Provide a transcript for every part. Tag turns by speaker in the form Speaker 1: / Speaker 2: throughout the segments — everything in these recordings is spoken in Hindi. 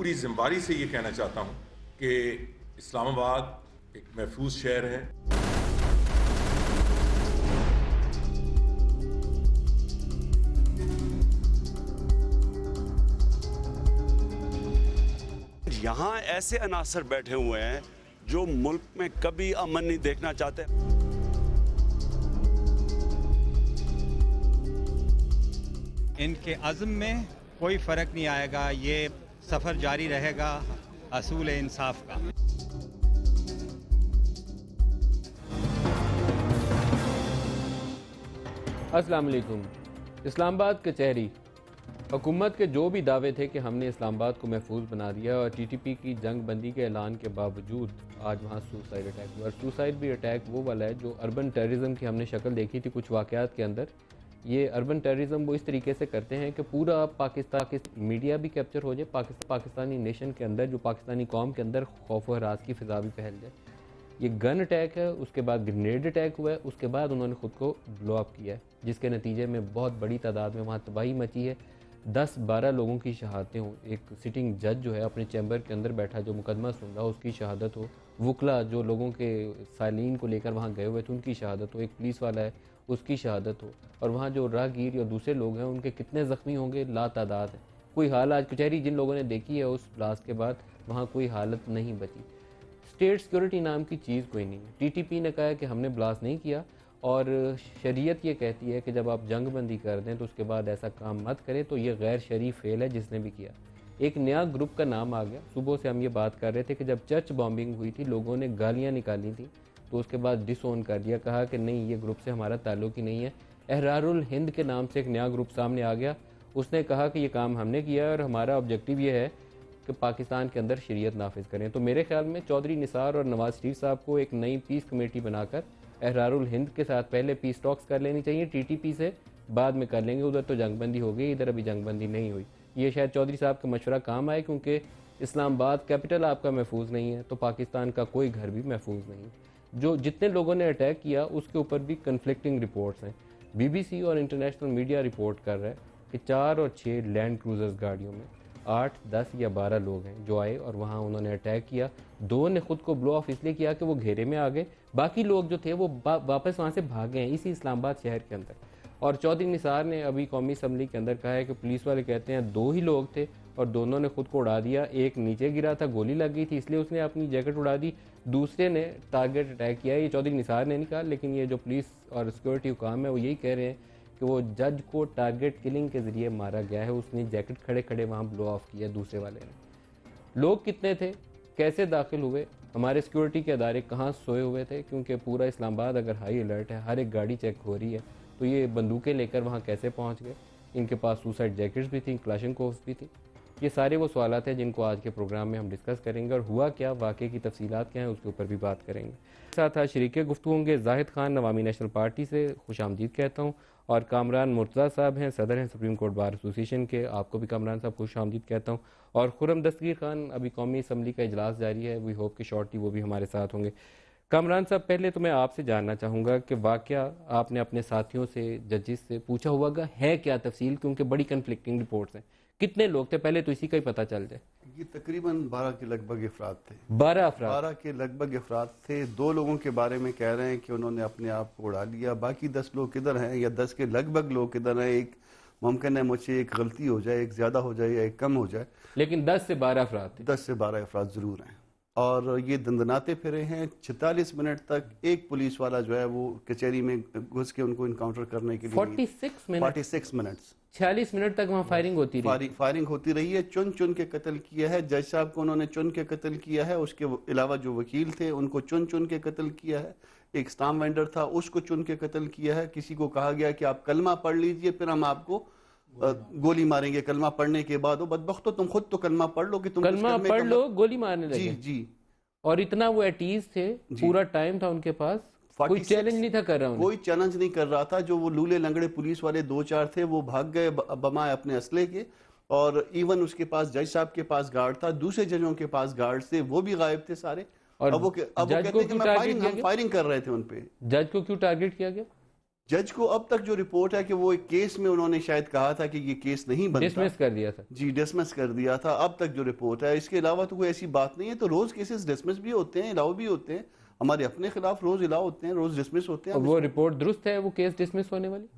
Speaker 1: पूरी जिम्मेदारी से ये कहना चाहता हूँ कि इस्लामाबाद एक महफूज शहर है यहाँ ऐसे अनासर बैठे हुए हैं जो मुल्क में कभी अमन नहीं देखना चाहते
Speaker 2: इनके अज़म में कोई फ़र्क नहीं आएगा ये सफ़र जारी रहेगा असूल इंसाफ का
Speaker 3: अस्सलाम वालेकुम इस्लामाबाद कचहरी हुकूमत के जो भी दावे थे कि हमने इस्लामाबाद को महफूज बना दिया और टी टी पी की जंग बंदी के ऐलान के बावजूद आज वहाँ सुसाइड अटैक हुआ और सुसाइड भी अटैक वो वाला है जो अर्बन टेररिज्म की हमने शक्ल देखी थी कुछ वाकयात के अंदर ये अर्बन टेररिज्म वो इस तरीके से करते हैं कि पूरा पाकिस्तान के मीडिया भी कैप्चर हो जाए पाकिस्ता, पाकिस्तानी नेशन के अंदर जो पाकिस्तानी कौम के अंदर खौफ हरास की फिजा भी फैल जाए ये गन अटैक है उसके बाद ग्रेनेड अटैक हुआ है उसके बाद उन्होंने ख़ुद को ब्लॉक किया है जिसके नतीजे में बहुत बड़ी तादाद में वहाँ तबाही मची है दस बारह लोगों की शहादतें हों एक सिटिंग जज जो है अपने चैम्बर के अंदर बैठा जो मुकदमा सुन रहा उसकी शहादत हो वकला जो लोगों के सालीन को लेकर वहाँ गए हुए थे उनकी शहादत हो एक पुलिस वाला है उसकी शहादत हो और वहाँ जो राहगीर या दूसरे लोग हैं उनके कितने ज़ख्मी होंगे ला तादाद है कोई हाल आज कचहरी जिन लोगों ने देखी है उस ब्लास्ट के बाद वहाँ कोई हालत नहीं बची स्टेट सिक्योरिटी नाम की चीज़ कोई नहीं है पी ने कहा कि हमने ब्लास्ट नहीं किया और शरीयत ये कहती है कि जब आप जंग बंदी कर दें तो उसके बाद ऐसा काम मत करें तो ये गैर शरीफ फेल है जिसने भी किया एक नया ग्रुप का नाम आ गया सुबह से हम ये बात कर रहे थे कि जब चर्च बॉम्बिंग हुई थी लोगों ने गालियाँ निकाली थी तो उसके बाद डिसोन कर दिया कहा कि नहीं ये ग्रुप से हमारा ताल्लुक ही नहीं है एहरारुल हिंद के नाम से एक नया ग्रुप सामने आ गया उसने कहा कि ये काम हमने किया है और हमारा ऑब्जेक्टिव ये है कि पाकिस्तान के अंदर शरीयत नाफिज करें तो मेरे ख्याल में चौधरी निसार और नवाज शरीफ साहब को एक नई पीस कमेटी बनाकर एहरारुल हिंद के साथ पहले पीस टॉक्स कर लेनी चाहिए टीटीपी से बाद में कर लेंगे उधर तो जंगबंदी हो गई इधर अभी जंगबंदी नहीं हुई ये शायद चौधरी साहब का मशवरा काम आए क्योंकि इस्लामाबाद कैपिटल आपका महफूज नहीं है तो पाकिस्तान का कोई घर भी महफूज नहीं जो जितने लोगों ने अटैक किया उसके ऊपर भी कन्फ्लिक्टिंग रिपोर्ट्स हैं बीबीसी और इंटरनेशनल मीडिया रिपोर्ट कर रहा है कि चार और छः लैंड क्रूजर्स गाड़ियों में आठ दस या बारह लोग हैं जो आए और वहाँ उन्होंने अटैक किया दो ने खुद को ब्लो ऑफ इसलिए किया कि वो घेरे में आ गए बाकी लोग जो थे वो वापस वहाँ से भाग गए इसी इस्लामाबाद शहर के अंदर और चौधरी निसार ने अभी कौमी असम्बली के अंदर कहा है कि पुलिस वाले कहते हैं दो ही लोग थे और दोनों ने खुद को उड़ा दिया एक नीचे गिरा था गोली लग गई थी इसलिए उसने अपनी जैकेट उड़ा दी दूसरे ने टारगेट अटैक किया ये चौधरी निसार ने नहीं कहा लेकिन ये जो पुलिस और सिक्योरिटी हुकाम है वो यही कह रहे हैं कि वो जज को टारगेट किलिंग के ज़रिए मारा गया है उसने जैकेट खड़े खड़े वहाँ ब्लो ऑफ किया दूसरे वाले ने लोग कितने थे कैसे दाखिल हुए हमारे सिक्योरिटी के अदारे कहाँ सोए हुए थे क्योंकि पूरा इस्लामाबाद अगर हाई अलर्ट है हर एक गाड़ी चेक हो रही है तो ये बंदूकें लेकर वहाँ कैसे पहुँच गए इनके पास सुसाइड जैकेट्स भी थी क्लाशिंग कोफ्स भी थी ये सारे वो सवाल हैं जिनको आज के प्रोग्राम में हम डिस्कस करेंगे और हुआ क्या वाक़े की तफसीत क्या हैं उसके ऊपर भी बात करेंगे साथ आज शरीक गुफ्तु होंगे जाहिद खान नवामी नेशनल पार्टी से खुश आमदीद कहता हूँ और कामरान मुर्तज़ा साहब हैं सदर हैं सुप्रीम कोर्ट बार एसोसिएशन के आपको भी कामरान साहब खुश आमदीद कहता हूँ और खुरम दस्तगीर खान अभी कौमी असम्बली का इजलास जारी है वी होप कि शॉर्टली वो भी हमारे साथ होंगे कामरान साहब पहले तो मैं आपसे जानना चाहूँगा कि वाक़ आपने अपने साथियों से जजिस से पूछा हुआ है क्या तफसील क्योंकि बड़ी कन्फ्लिक्टिंग रिपोर्ट्स हैं कितने लोग थे पहले तो इसी का ही पता चल जाए
Speaker 4: ये तकरीबन बारह के लगभग अफराद थे बारह अफराद बारह के लगभग अफराद थे दो लोगों के बारे में कह रहे हैं कि उन्होंने अपने आप को उड़ा लिया बाकी दस लोग किधर हैं या दस के लगभग लोग किधर हैं एक मुमकिन है मुझसे एक गलती हो जाए एक ज़्यादा हो जाए या एक कम हो जाए लेकिन दस से बारह अफराद दस से बारह अफराद ज़रूर हैं और ये दंदनाते फिरे हैं छतालीस मिनट तक एक पुलिस वाला जो है वो कचहरी में घुस के उनको इनकाउंटर करने के लिए फोर्टी सिक्स मिनट छियालीस मिनट तक वहाँ फायरिंग होती रही फायरिंग होती रही है चुन चुन के कत्ल किया है जज साहब को उन्होंने चुन के कत्ल किया है उसके अलावा जो वकील थे उनको चुन चुन के कत्ल किया है एक स्टाम वेंडर था उसको चुन के कत्ल किया है किसी को कहा गया कि आप कलमा पढ़ लीजिए फिर हम आपको गोली मारेंगे कलमा पढ़ने के बाद वो बदबख तो तुम खुद तो कलमा पढ़ लो कि तुम कलमा पढ़ लो
Speaker 3: गोली मारने लगे जी जी और इतना वो एटीज थे पूरा टाइम था उनके पास कोई चैलेंज नहीं था कर रहा कोई
Speaker 4: चैलेंज नहीं कर रहा था जो वो लूले लंगड़े पुलिस वाले दो चार थे वो भाग गए बमाए अपने असले के और इवन उसके पास जज साहब के पास गार्ड था दूसरे जजों के पास गार्ड थे वो भी गायब थे सारे और अब वो अब जज वो कहते कि मैं फायरिंग हम फायरिंग कर रहे थे उनपे जज को क्यों टारगेट किया गया जज को अब तक जो रिपोर्ट है कि वो एक केस में उन्होंने शायद कहा था कि ये केस नहीं बनता डिसमिस कर दिया था जी डिसमिस कर दिया था अब तक जो रिपोर्ट है इसके अलावा तो कोई ऐसी बात नहीं है तो रोज केसेस डिसमिस भी होते हैं अलाउ भी होते हैं हमारे अपने खिलाफ रोज इलाव होते हैं रोज डिसमिस होते हैं वो
Speaker 3: रिपोर्ट दुरुस्त है वो केस डिसमिस
Speaker 4: होने वाली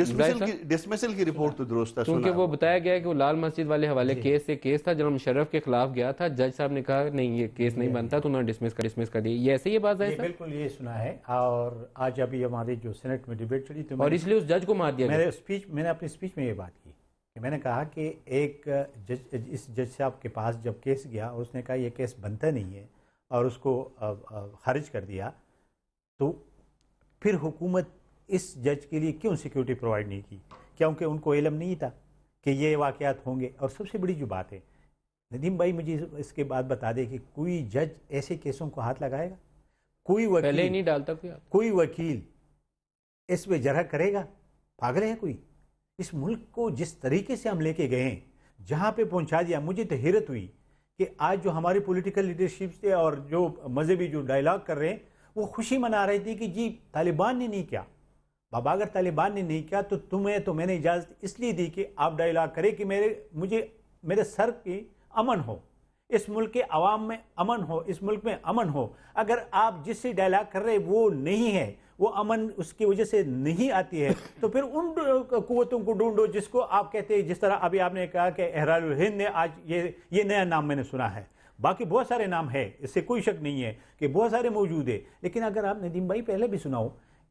Speaker 4: डिसमिसल की रिपोर्ट तो दुरुस्त है क्योंकि वो
Speaker 3: बताया गया है कि वो लाल मस्जिद वाले हवाले केस से केस था जनाब मुशर्रफ के खिलाफ गया था जज साहब ने कहा नहीं ये केस नहीं बनता तो उन्होंने डिसमिस
Speaker 2: कर डिसमिस कर दिया ये ऐसे ही बात है बिल्कुल ये सुना है और आज अभी हमारी जो सेनेट में डिबेट चली थी तो और इसलिए उस जज को मार दिया मैंने स्पीच मैंने अपनी स्पीच में ये बात की कि मैंने कहा कि एक जज इस जज साहब के पास जब केस गया उसने कहा यह केस बनता नहीं है और उसको खारिज कर दिया तो फिर हुकूमत इस जज के लिए क्यों सिक्योरिटी प्रोवाइड नहीं की क्योंकि उनको इलम नहीं था कि ये वाक़ात होंगे और सबसे बड़ी जो बात है नदीम भाई मुझे इसके बाद बता दें कि कोई जज ऐसे केसों को हाथ लगाएगा कोई वकील पहले नहीं डालता कोई कोई वकील इस पर जरा करेगा पागल है कोई इस मुल्क को जिस तरीके से हम लेके गए हैं जहाँ पे पहुँचा दिया मुझे तो हिरत हुई कि आज जो हमारी पॉलिटिकल लीडरशिप से और जो मजहबी जो डायलॉग कर रहे हैं वो खुशी मना रहे थे कि जी तालिबान ने नहीं किया बाबा अगर तालिबान ने नहीं किया तो तुम्हें तो मैंने इजाज़त इसलिए दी कि आप डायलॉग करें कि मेरे मुझे मेरे सर की अमन हो इस मुल्क के अवाम में अमन हो इस मुल्क में अमन हो अगर आप जिससे डायलॉग कर रहे वो नहीं है वो अमन उसकी वजह से नहीं आती है तो फिर उन कुतों को ढूंढो जिसको आप कहते हैं जिस तरह अभी आपने कहा कि एहराल हिंद ने आज ये ये नया नाम मैंने सुना है बाकी बहुत सारे नाम है इससे कोई शक नहीं है कि बहुत सारे मौजूद है लेकिन अगर आप नदीम भाई पहले भी सुनाओ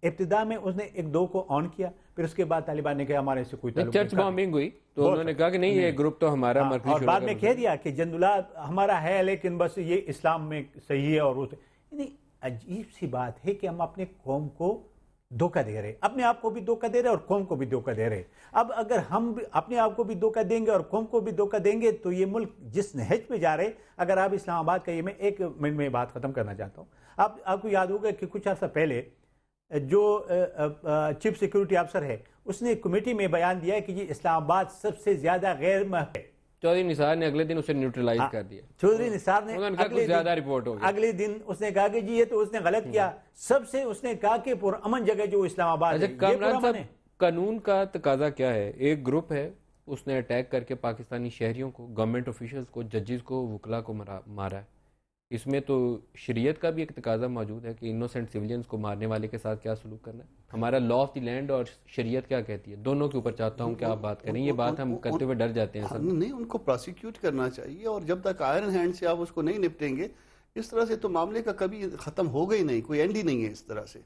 Speaker 2: इब्तदा में उसने एक दो को ऑन किया फिर उसके बाद तालिबान ने कहा हमारे से कोई चर्च बॉम्बिंग
Speaker 3: हुई तो उन्होंने कहा कि नहीं ये ग्रुप तो हमारा हाँ, और बाद में कह
Speaker 2: दिया कि जंदुला हमारा है लेकिन बस ये इस्लाम में सही है और उस तो- नहीं अजीब सी बात है कि हम अपने कौम को धोखा दे रहे अपने आप को भी धोखा दे रहे और कौम को भी धोखा दे रहे अब अगर हम अपने आप को भी धोखा देंगे और कौम को भी धोखा देंगे तो ये मुल्क जिस नहज पे जा रहे अगर आप इस्लामाबाद का ये मैं एक मिनट में बात ख़त्म करना चाहता हूँ आप आपको याद होगा कि कुछ अर्सा पहले जो चीफ सिक्योरिटी अफसर है उसने कमेटी में बयान दिया है कि जी इस्लामाबाद सबसे ज़्यादा गैर है
Speaker 3: चौधरी निसार ने अगले दिन उसे न्यूट्रलाइज हाँ, कर दिया चौधरी निसार ने अगले ज्यादा रिपोर्ट हो
Speaker 2: अगले दिन उसने कहा कि जी ये तो उसने गलत किया हम्म। सबसे उसने कहा कि पुरअमन जगह जो इस्लामाबाद अच्छा,
Speaker 3: कानून का तकाजा क्या है एक ग्रुप है उसने अटैक करके पाकिस्तानी शहरियों को गवर्नमेंट ऑफिशियल्स को जजेस को वकला को मारा है इसमें तो शरीयत का भी एक तकाजा मौजूद है कि इनोसेंट सिविलियंस को मारने वाले के साथ क्या सलूक करना है हमारा लॉ ऑफ द लैंड और शरीयत क्या कहती है दोनों के ऊपर चाहता हूँ क्या आप बात करें ये बात हम करते हुए डर जाते हैं सर
Speaker 4: नहीं उनको प्रोसिक्यूट करना चाहिए और जब तक आयरन हैंड से आप उसको नहीं निपटेंगे इस तरह से तो मामले का कभी ख़त्म होगा ही नहीं कोई एंड ही नहीं है इस तरह से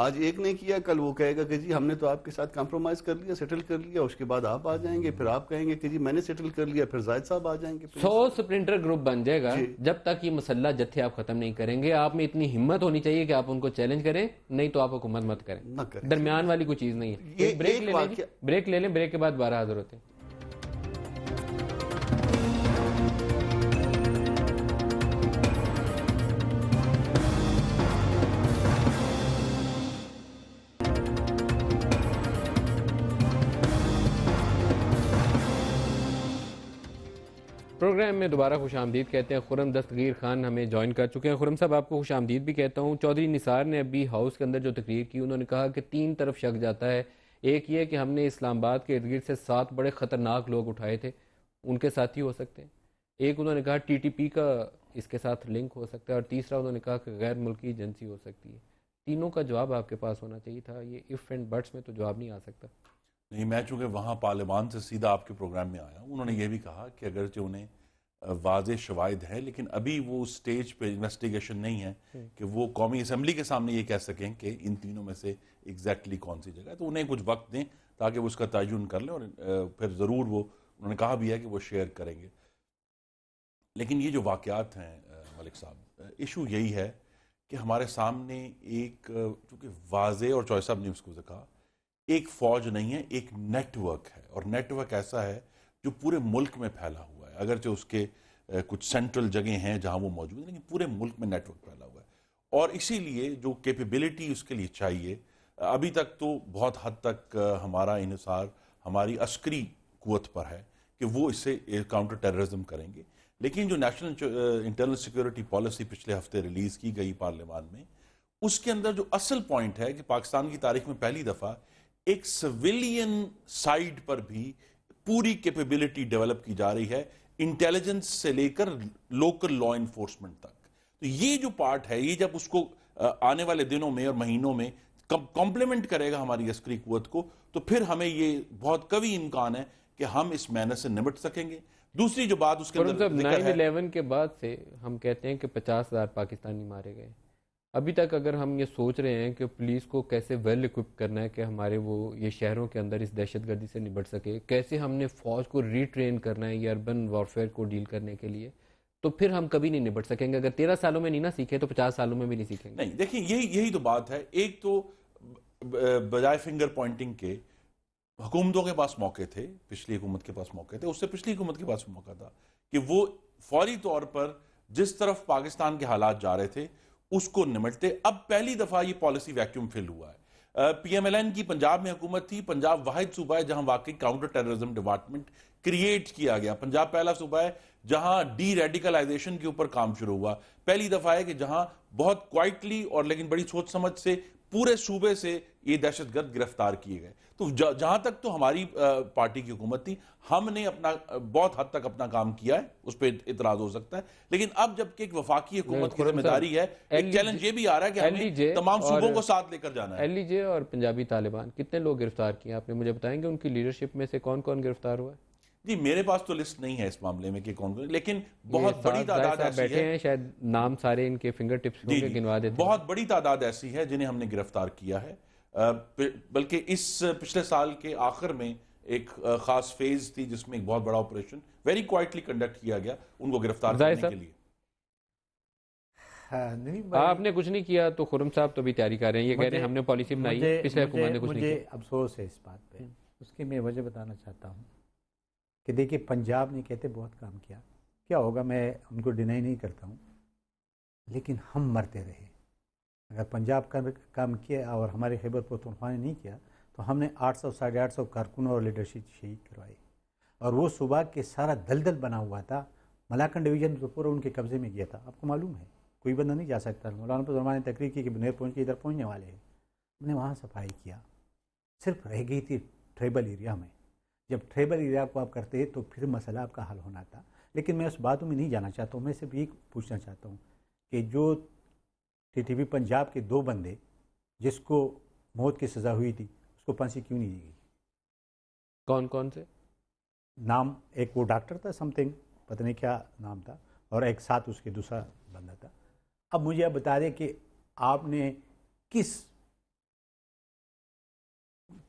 Speaker 4: आज एक ने किया कल वो कहेगा कि जी हमने तो आपके साथ कॉम्प्रोमाइज कर लिया सेटल कर लिया उसके बाद आप आ जाएंगे hmm. फिर आप कहेंगे कि जी मैंने सेटल कर लिया फिर जायद साहब आ जाएंगे
Speaker 3: सौ स्प्रिंटर ग्रुप बन जाएगा जब तक ये मसला जत्थे आप खत्म नहीं करेंगे आप में इतनी हिम्मत होनी चाहिए कि आप उनको चैलेंज करें नहीं तो आप हुकूमत मत करें, करें। दरमियान वाली कोई चीज नहीं है ब्रेक ले लें ब्रेक ले लें ब्रेक के बाद बारह हाजिर होते हैं प्रोग्राम में दोबारा खुश आमदीद कहते हैं खुरम दस्तगीर खान हमें ज्वाइन कर चुके हैं खुरम साहब आपको खुश आमदीद भी कहता हूँ चौधरी निसार ने अभी हाउस के अंदर जो तकरीर की उन्होंने कहा कि तीन तरफ शक जाता है एक ये कि हमने इस्लामाबाद के इर्द गिर्द से सात बड़े ख़तरनाक लोग उठाए थे उनके साथ ही हो सकते हैं एक उन्होंने कहा टी टी पी का इसके साथ लिंक हो सकता है और तीसरा उन्होंने कहा कि गैर मुल्की एजेंसी हो सकती है तीनों का जवाब आपके पास होना चाहिए था ये इफ़ एंड बट्स में तो जवाब नहीं आ सकता
Speaker 1: नहीं मैं चूँकि वहाँ पार्लियामान से सीधा आपके प्रोग्राम में आया उन्होंने ये भी कहा कि अगरचे उन्हें वाज शवाद हैं लेकिन अभी वो स्टेज पर इन्वेस्टिगेशन नहीं है हम्म। कि वो कौमी असम्बली के सामने ये कह सकें कि इन तीनों में से एग्जैक्टली कौन सी जगह है तो उन्हें कुछ वक्त दें ताकि वो उसका तयन कर लें और फिर ज़रूर वो उन्होंने कहा भी है कि वो शेयर करेंगे लेकिन ये जो वाक़ात हैं मलिक साहब इशू यही है कि हमारे सामने एक चूँकि वाज और चॉय साहब ने उसको कहा एक फ़ौज नहीं है एक नेटवर्क है और नेटवर्क ऐसा है जो पूरे मुल्क में फैला हुआ अगरचे उसके कुछ सेंट्रल जगह हैं जहां वो मौजूद है लेकिन पूरे मुल्क में नेटवर्क फैला हुआ है और इसीलिए जो कैपेबिलिटी उसके लिए चाहिए अभी तक तो बहुत हद तक हमारा इसार हमारी अस्करी कुत पर है कि वो इसे काउंटर टेररिज्म करेंगे लेकिन जो नेशनल इंटरनल सिक्योरिटी पॉलिसी पिछले हफ्ते रिलीज़ की गई पार्लियामान में उसके अंदर जो असल पॉइंट है कि पाकिस्तान की तारीख में पहली दफ़ा एक सिविलियन साइड पर भी पूरी कैपेबिलिटी डेवलप की जा रही है इंटेलिजेंस से लेकर लोकल लॉ इन्फोर्समेंट तक तो ये जो पार्ट है ये जब उसको आने वाले दिनों में और महीनों में कॉम्प्लीमेंट करेगा हमारी अस्करी कुत को तो फिर हमें ये बहुत कभी इम्कान है कि हम इस मेहनत से निपट सकेंगे दूसरी जो बात उसके अंदर नाइन इलेवन
Speaker 3: के बाद से हम कहते हैं कि पचास हजार पाकिस्तानी मारे गए अभी तक अगर हम ये सोच रहे हैं कि पुलिस को कैसे वेल इक्विप करना है कि हमारे वो ये शहरों के अंदर इस दहशत गर्दी से निपट सके कैसे हमने फ़ौज को रिट्रेन करना है ये अर्बन वॉरफेयर को डील करने के लिए तो फिर हम कभी नहीं निपट सकेंगे अगर तेरह सालों में नहीं ना सीखे तो पचास सालों में भी नहीं सीखेंगे
Speaker 1: नहीं देखिए यही यही तो बात है एक तो बजाय फिंगर पॉइंटिंग के हुकूमतों के पास मौके थे पिछली हुकूमत के पास मौके थे उससे पिछली हुकूमत के पास मौका था कि वो फौरी तौर पर जिस तरफ पाकिस्तान के हालात जा रहे थे उसको निमटते अब पहली दफ़ा ये पॉलिसी वैक्यूम फिल हुआ है पीएमएलएन की पंजाब में हुकूमत थी पंजाब वाहिद सूबा है जहां वाकई काउंटर टेररिज्म डिपार्टमेंट क्रिएट किया गया पंजाब पहला सूबा है जहां डी रेडिकलाइजेशन के ऊपर काम शुरू हुआ पहली दफा है कि जहां बहुत क्वाइटली और लेकिन बड़ी सोच समझ से पूरे सूबे से ये दहशतगर्द गिरफ्तार किए गए तो जहां तक तो हमारी पार्टी की हुकूमत थी हमने अपना बहुत हद तक अपना काम किया है उस पर इतराज हो सकता है लेकिन अब जबकि एक वफाकी हुकूमत की जिम्मेदारी है एक चैलेंज ये भी आ रहा है कि हमें तमाम सूबों को साथ लेकर जाना है
Speaker 3: एलजे और पंजाबी तालिबान कितने लोग गिरफ्तार किए आपने मुझे बताएंगे उनकी लीडरशिप में से कौन कौन गिरफ्तार हुआ है
Speaker 1: जी मेरे पास तो लिस्ट नहीं है इस मामले में कि कौन कौन लेकिन बहुत बड़ी तादाद ऐसी बैठे है हैं शायद
Speaker 3: नाम सारे इनके फिंगर टिप्स गिनवा
Speaker 1: देते बहुत बड़ी तादाद ऐसी है जिन्हें हमने गिरफ्तार किया है बल्कि इस पिछले साल के आखिर में एक खास फेज थी जिसमें एक बहुत बड़ा ऑपरेशन वेरी क्वाइटली कंडक्ट किया गया उनको गिरफ्तार करने के लिए
Speaker 2: हाँ,
Speaker 3: आपने कुछ नहीं किया तो खुरम साहब तो भी तैयारी कर रहे हैं ये कह रहे हैं हमने पॉलिसी बनाई पिछले कुछ मुझे नहीं
Speaker 2: किया अफसोस है इस बात पे उसकी मैं वजह बताना चाहता हूँ कि देखिए पंजाब ने कहते बहुत काम किया क्या होगा मैं उनको डिनाई नहीं करता हूँ लेकिन हम मरते रहे अगर पंजाब का काम किया और हमारे खैबर पखतनख्वा ने नहीं किया तो हमने आठ सौ साढ़े आठ सौ कारकुनों और लीडरशिप शहीद करवाई और वो सुबह के सारा दलदल बना हुआ था मलाकंड डिवीजन तो पूरा उनके कब्ज़े में गया था आपको मालूम है कोई बंदा नहीं जा सकता मौलाना परमा ने तकरीर की कि बुनेर पहुँच के इधर पहुँचने वाले हैं हमने वहाँ सफाई किया सिर्फ रह गई थी ट्रेबल एरिया में जब ट्रेबल एरिया को आप करते तो फिर मसला आपका हल होना था लेकिन मैं उस बात में नहीं जाना चाहता हूँ मैं सिर्फ ये पूछना चाहता हूँ कि जो टीटीवी पंजाब के दो बंदे जिसको मौत की सज़ा हुई थी उसको फांसी क्यों नहीं दी गई कौन कौन से नाम एक वो डॉक्टर था समथिंग पता नहीं क्या नाम था और एक साथ उसके दूसरा बंदा था अब मुझे अब बता दें कि आपने किस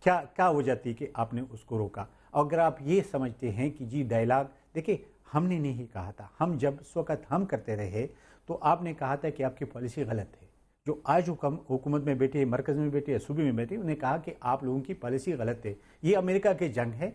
Speaker 2: क्या क्या हो जाती कि आपने उसको रोका अगर आप ये समझते हैं कि जी डायलाग देखिए हमने नहीं कहा था हम जब स्वकत हम करते रहे तो आपने कहा था कि आपकी पॉलिसी गलत है जो आज हुकम हुकूमत में बैठे मरकज़ में बैठे सूबे में बैठे उन्हें कहा कि आप लोगों की पॉलिसी गलत है ये अमेरिका की जंग है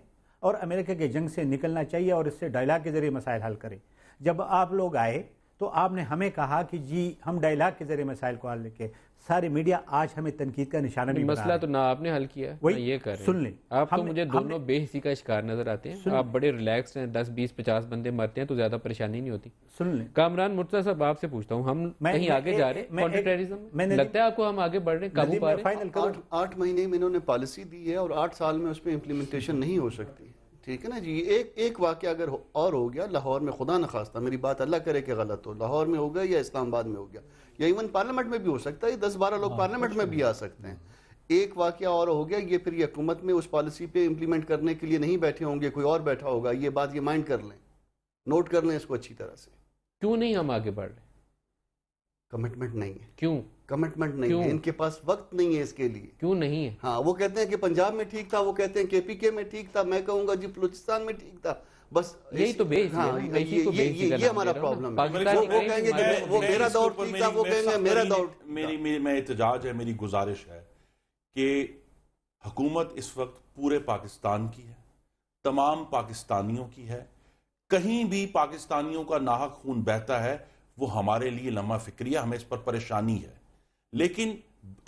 Speaker 2: और अमेरिका के जंग से निकलना चाहिए और इससे डायलॉग के ज़रिए मसाइल हल करें जब आप लोग आए तो आपने हमें कहा कि जी हम डायलॉग के जरिए मसाइल को हल लेके सारे मीडिया आज हमें तनकीद का निशाना भी मसला
Speaker 3: तो ना आपने हल किया वही ये कर सुन ले आप तो मुझे दोनों बेहसी का शिकार नजर आते हैं आप बड़े रिलैक्स हैं दस बीस पचास बंदे मरते हैं तो ज्यादा परेशानी नहीं होती सुन ले कामरान मुर्तजा साहब आपसे पूछता हूँ हम कहीं आगे जा रहे हैं लगता
Speaker 4: है आपको हम आगे बढ़ रहे रहे हैं आठ महीने में इन्होंने पॉलिसी दी है और आठ साल में उसमें इम्प्लीमेंटेशन नहीं हो सकती ठीक है ना जी एक एक वाक्य अगर और हो गया लाहौर में खुदा न खास्ता मेरी बात अल्लाह करे कि गलत हो लाहौर में हो गया या इस्लामाबाद में हो गया या इवन पार्लियामेंट में भी हो सकता है दस बारह लोग हाँ, पार्लियामेंट में भी आ सकते हैं एक वाक्य और हो गया ये फिर ये हुकूमत में उस पॉलिसी पे इम्प्लीमेंट करने के लिए नहीं बैठे होंगे कोई और बैठा होगा ये बात ये माइंड कर लें नोट कर लें इसको अच्छी तरह से क्यों नहीं हम आगे बढ़ रहे कमिटमेंट नहीं है क्यों कमिटमेंट नहीं है इनके पास वक्त नहीं है इसके लिए क्यों नहीं है हाँ वो कहते हैं कि पंजाब में ठीक था वो कहते हैं केपीके में ठीक था मैं कहूंगा जी बलूचिस्तान में ठीक था बस यही तो बेच हाँ, तो ये, ये, ये, ये, हमारा प्रॉब्लम है वो, कहेंगे वो मेरा
Speaker 1: दौर ठीक था वो कहेंगे मेरा दौर मेरी मैं एहतजाज है मेरी गुजारिश है कि हुकूमत इस वक्त पूरे पाकिस्तान की है तमाम पाकिस्तानियों की है कहीं भी पाकिस्तानियों का नाहक खून बहता है वो हमारे लिए लम्हा फिक्रिया हमें इस पर परेशानी है लेकिन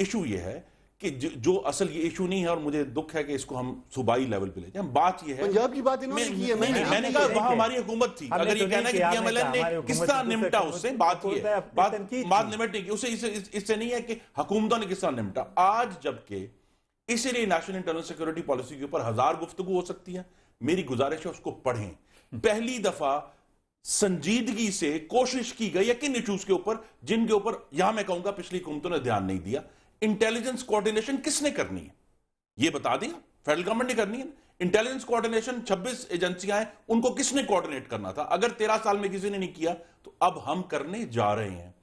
Speaker 1: इशू यह है कि जो जो असल ये इशू नहीं है और मुझे दुख है कि इसको हम सूबाई लेवल पे ले जाए बात ये है पंजाब की बात इन्होंने की है मैंने मैंने कहा वहां हमारी हुकूमत थी अगर ये तो कहना कि पीएमएलएन ने किस तरह निमटा उससे बात ये बात बात निमटने की उसे इससे नहीं है कि हुकूमतों ने किस तरह निमटा आज जबकि इसीलिए नेशनल इंटरनल सिक्योरिटी पॉलिसी के ऊपर हजार गुफ्तगु हो सकती है मेरी गुजारिश है उसको पढ़ें पहली दफा संजीदगी से कोशिश की गई किन इशूज के ऊपर जिनके ऊपर यहां मैं कहूंगा पिछली हुकूमतों ने ध्यान नहीं दिया इंटेलिजेंस कोऑर्डिनेशन किसने करनी है यह बता दिया फेडरल गवर्नमेंट ने करनी है इंटेलिजेंस कोऑर्डिनेशन 26 एजेंसियां हैं उनको किसने कोऑर्डिनेट करना था अगर 13 साल में किसी ने नहीं किया तो अब हम करने जा रहे हैं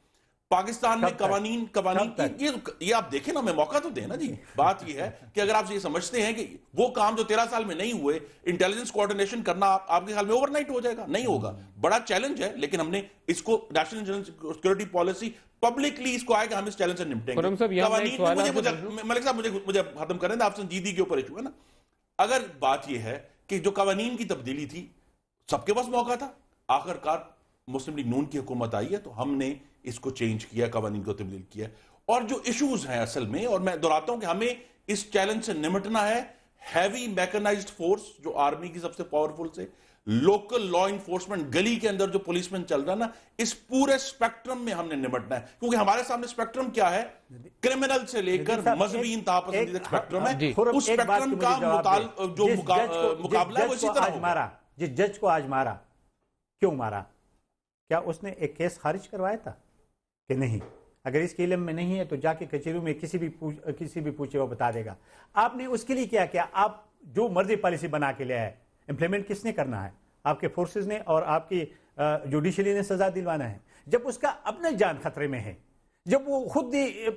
Speaker 1: पाकिस्तान में कवानीन कवानीन ये ये आप देखें ना मैं मौका तो देना जी बात ये है कि अगर आप ये समझते हैं कि वो काम जो तेरह साल में नहीं हुए इंटेलिजेंस कोऑर्डिनेशन करना आप, आपके ख्याल में ओवरनाइट हो जाएगा नहीं होगा बड़ा चैलेंज है लेकिन हमने इसको नेशनल सिक्योरिटी पॉलिसी पब्लिकली इसको आए कि हम इस चैलेंज से निपटेंगे मलिक साहब मुझे मुझे खत्म करें आप संजीदी के ऊपर इशू है ना अगर बात यह है कि जो कवानीन की तब्दीली थी सबके पास मौका था आखिरकार मुस्लिम लीग नून की हुकूमत आई है तो हमने इसको चेंज किया कवानी को तब्दील किया और जो इश्यूज हैं असल में और मैं दोहराता हूं कि हमें इस चैलेंज से निमटना है हैवी मैकेनाइज फोर्स जो आर्मी की सबसे पावरफुल से लोकल लॉ इन्फोर्समेंट गली के अंदर जो पुलिसमैन चल रहा है ना इस पूरे स्पेक्ट्रम में हमने निमटना है क्योंकि हमारे सामने स्पेक्ट्रम क्या है क्रिमिनल से लेकर मजहबी इंतहा स्पेक्ट्रम है उस स्पेक्ट्रम का जो मुकाबला है वो इसी तरह मारा जिस जज को आज
Speaker 2: मारा क्यों मारा क्या उसने एक केस खारिज करवाया था कि नहीं अगर इसके इलम में नहीं है तो जाके कचेरी में किसी भी पूछ किसी भी पूछे वो बता देगा आपने उसके लिए क्या किया आप जो मर्जी पॉलिसी बना के लिया है इम्प्लीमेंट किसने करना है आपके फोर्सेज ने और आपकी जुडिशरी ने सजा दिलवाना है जब उसका अपना जान खतरे में है जब वो खुद ही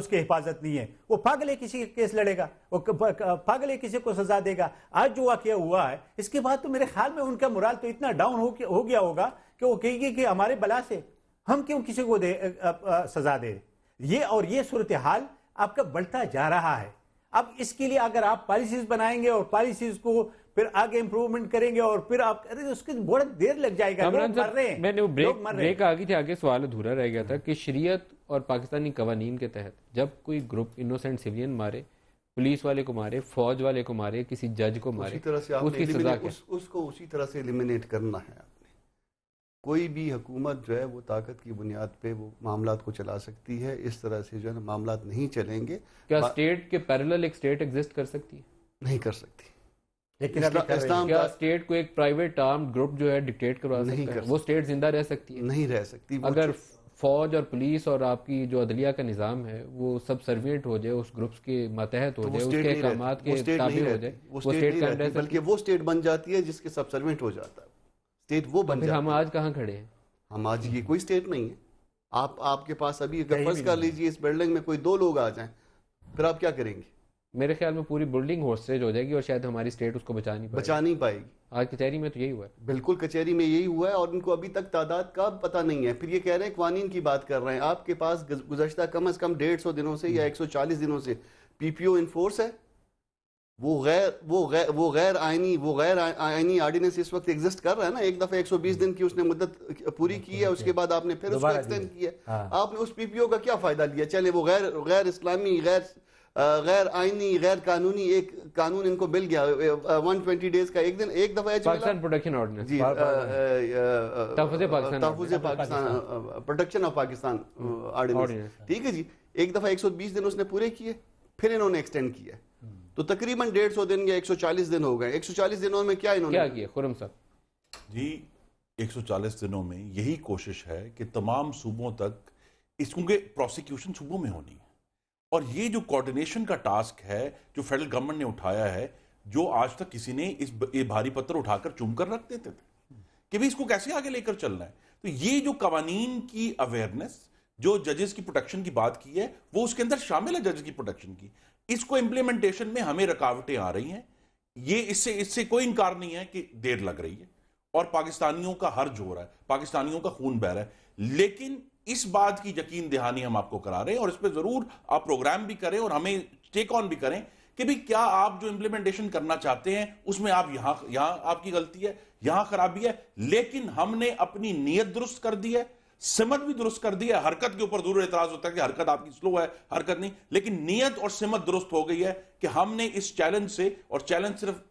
Speaker 2: उसकी हिफाजत नहीं है वो पागल है किसी केस लड़ेगा वो पागल है किसी को सजा देगा आज जो वाक्य हुआ है इसके बाद तो मेरे ख्याल में उनका मुराल तो इतना डाउन हो गया होगा कि वो कहेगी कि हमारे बला से हम क्यों किसी को दे आ, आ, सजा दे ये और ये सूरत हाल आपका बढ़ता जा रहा है अब इसके लिए अगर आप पॉलिसीज बनाएंगे और पॉलिसीज को फिर आगे इंप्रूवमेंट करेंगे और फिर आप अरे उसके बहुत देर लग जाएगा लोग मर रहे हैं मैंने वो ब्रेक मर ब्रेक
Speaker 3: गई थी आगे सवाल अधूरा रह गया था कि शरीयत और पाकिस्तानी कवानीन के तहत जब कोई ग्रुप इनोसेंट सिविलियन मारे पुलिस वाले को मारे फौज वाले को मारे किसी जज को मारे उसी तरह से उसकी सजा
Speaker 4: उसको उसी तरह से एलिमिनेट करना है कोई भी हुकूमत जो है वो ताकत की बुनियाद पे वो मामला को चला सकती है इस तरह से जो है ना मामला नहीं चलेंगे क्या स्टेट के पैरल एक स्टेट एग्जिस्ट कर सकती है नहीं कर सकती लेकिन इस्लाम क्या
Speaker 3: स्टेट को एक प्राइवेट आर्म ग्रुप जो है डिक्टेट करवा नहीं कर वो स्टेट जिंदा रह सकती है नहीं रह सकती अगर फौज और पुलिस और आपकी जो अदलिया का निज़ाम है वो सब सर्विएंट हो जाए उस ग्रुप्स के मतहत हो तो जाए उसके अहकाम के हो जाए वो स्टेट बल्कि
Speaker 4: वो स्टेट बन जाती है जिसके सब सर्वेंट हो जाता है स्टेट वो बन जाए हम आज कहाँ खड़े हैं हम आज ये कोई स्टेट नहीं है आप आपके पास अभी अगर फर्ज कर लीजिए इस बिल्डिंग में कोई दो लोग आ जाएं फिर आप क्या करेंगे मेरे ख्याल
Speaker 3: में पूरी बिल्डिंग होस्टेज हो जाएगी और शायद हमारी स्टेट उसको बचा नहीं बचा नहीं पाएगी आज कचहरी में तो यही हुआ है
Speaker 4: बिल्कुल कचहरी में यही हुआ है और इनको अभी तक तादाद का पता नहीं है फिर ये कह रहे हैं कवानीन की बात कर रहे हैं आपके पास गुजशत कम अज कम डेढ़ सौ दिनों से या एक सौ चालीस दिनों से पी पी इनफोर्स है वो गैर वो गैर वो गैर आइनी वो गैर आइनी आर्डिनेंस इस वक्त एग्जिस्ट कर रहा है ना एक दफा 120 दिन की उसने मुद्दत पूरी की है उसके बाद आपने फिर उसको एक्सटेंड किया हाँ। आपने उस पीपीओ का क्या फायदा लिया चले वो गैर गैर इस्लामी गैर गैर आइनी गैर कानूनी एक कानून इनको मिल गया 120 डेज का एक दिन एक दफा एच पाकिस्तान प्रोटेक्शन ऑर्डिनेंस जी तहफुज पाकिस्तान तहफुज Pakistan protection of Pakistan ordinance ठीक है जी एक दफा 120 दिन उसने पूरे किए फिर इन्होंने एक्सटेंड किया तो तकरीबन डेढ़ सौ दिन या एक सौ चालीस दिन हो गए एक सौ चालीस दिनों में क्या इन्होंने क्या किया खुरम साहब
Speaker 1: जी एक सौ चालीस दिनों में यही कोशिश है कि तमाम सूबों तक इस क्योंकि प्रोसिक्यूशन सूबों में होनी है और ये जो कोऑर्डिनेशन का टास्क है जो फेडरल गवर्नमेंट ने उठाया है जो आज तक किसी ने इस भारी पत्थर उठाकर चुम कर रख देते थे कि भाई इसको कैसे आगे लेकर चलना है तो ये जो कवानीन की अवेयरनेस जो जजेस की प्रोटेक्शन की बात की है वो उसके अंदर शामिल है जजेस की प्रोटेक्शन की इसको इंप्लीमेंटेशन में हमें रुकावटें आ रही हैं ये इससे इससे कोई इनकार नहीं है कि देर लग रही है और पाकिस्तानियों का हर्ज हो रहा है पाकिस्तानियों का खून बह रहा है लेकिन इस बात की यकीन दहानी हम आपको करा रहे हैं और इस पर जरूर आप प्रोग्राम भी करें और हमें टेक ऑन भी करें कि भाई क्या आप जो इंप्लीमेंटेशन करना चाहते हैं उसमें आप यहां यहां आपकी गलती है यहां खराबी है लेकिन हमने अपनी नीयत दुरुस्त कर दी है सिमत भी दुरुस्त कर दी है हरकत के ऊपर दूर एतराज होता है कि हरकत आपकी स्लो है हरकत नहीं लेकिन नियत और सिमत दुरुस्त हो गई है कि हमने इस चैलेंज से और चैलेंज सिर्फ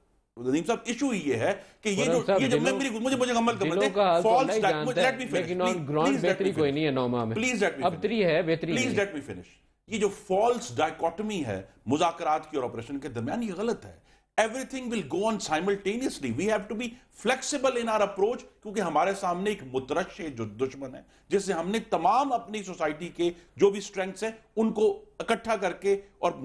Speaker 1: नदीम साहब इशू ये है कि ये जो ये मैं मेरी मुझे मुझे अमल फॉल्स लेट मी फिनिश बेहतरी कोई
Speaker 3: नहीं है नौमा में प्लीज लेट मी अब है बेहतरी प्लीज लेट
Speaker 1: मी फिनिश ये जो फॉल्स डायकोटमी है मुजाकरात की और ऑपरेशन के दरमियान ये गलत है everything will go on simultaneously we have to be flexible in our approach क्योंकि हमारे सामने एक मुतरश जो दुश्मन है जिससे हमने तमाम अपनी सोसाइटी के जो भी स्ट्रेंथ है उनको इकट्ठा करके और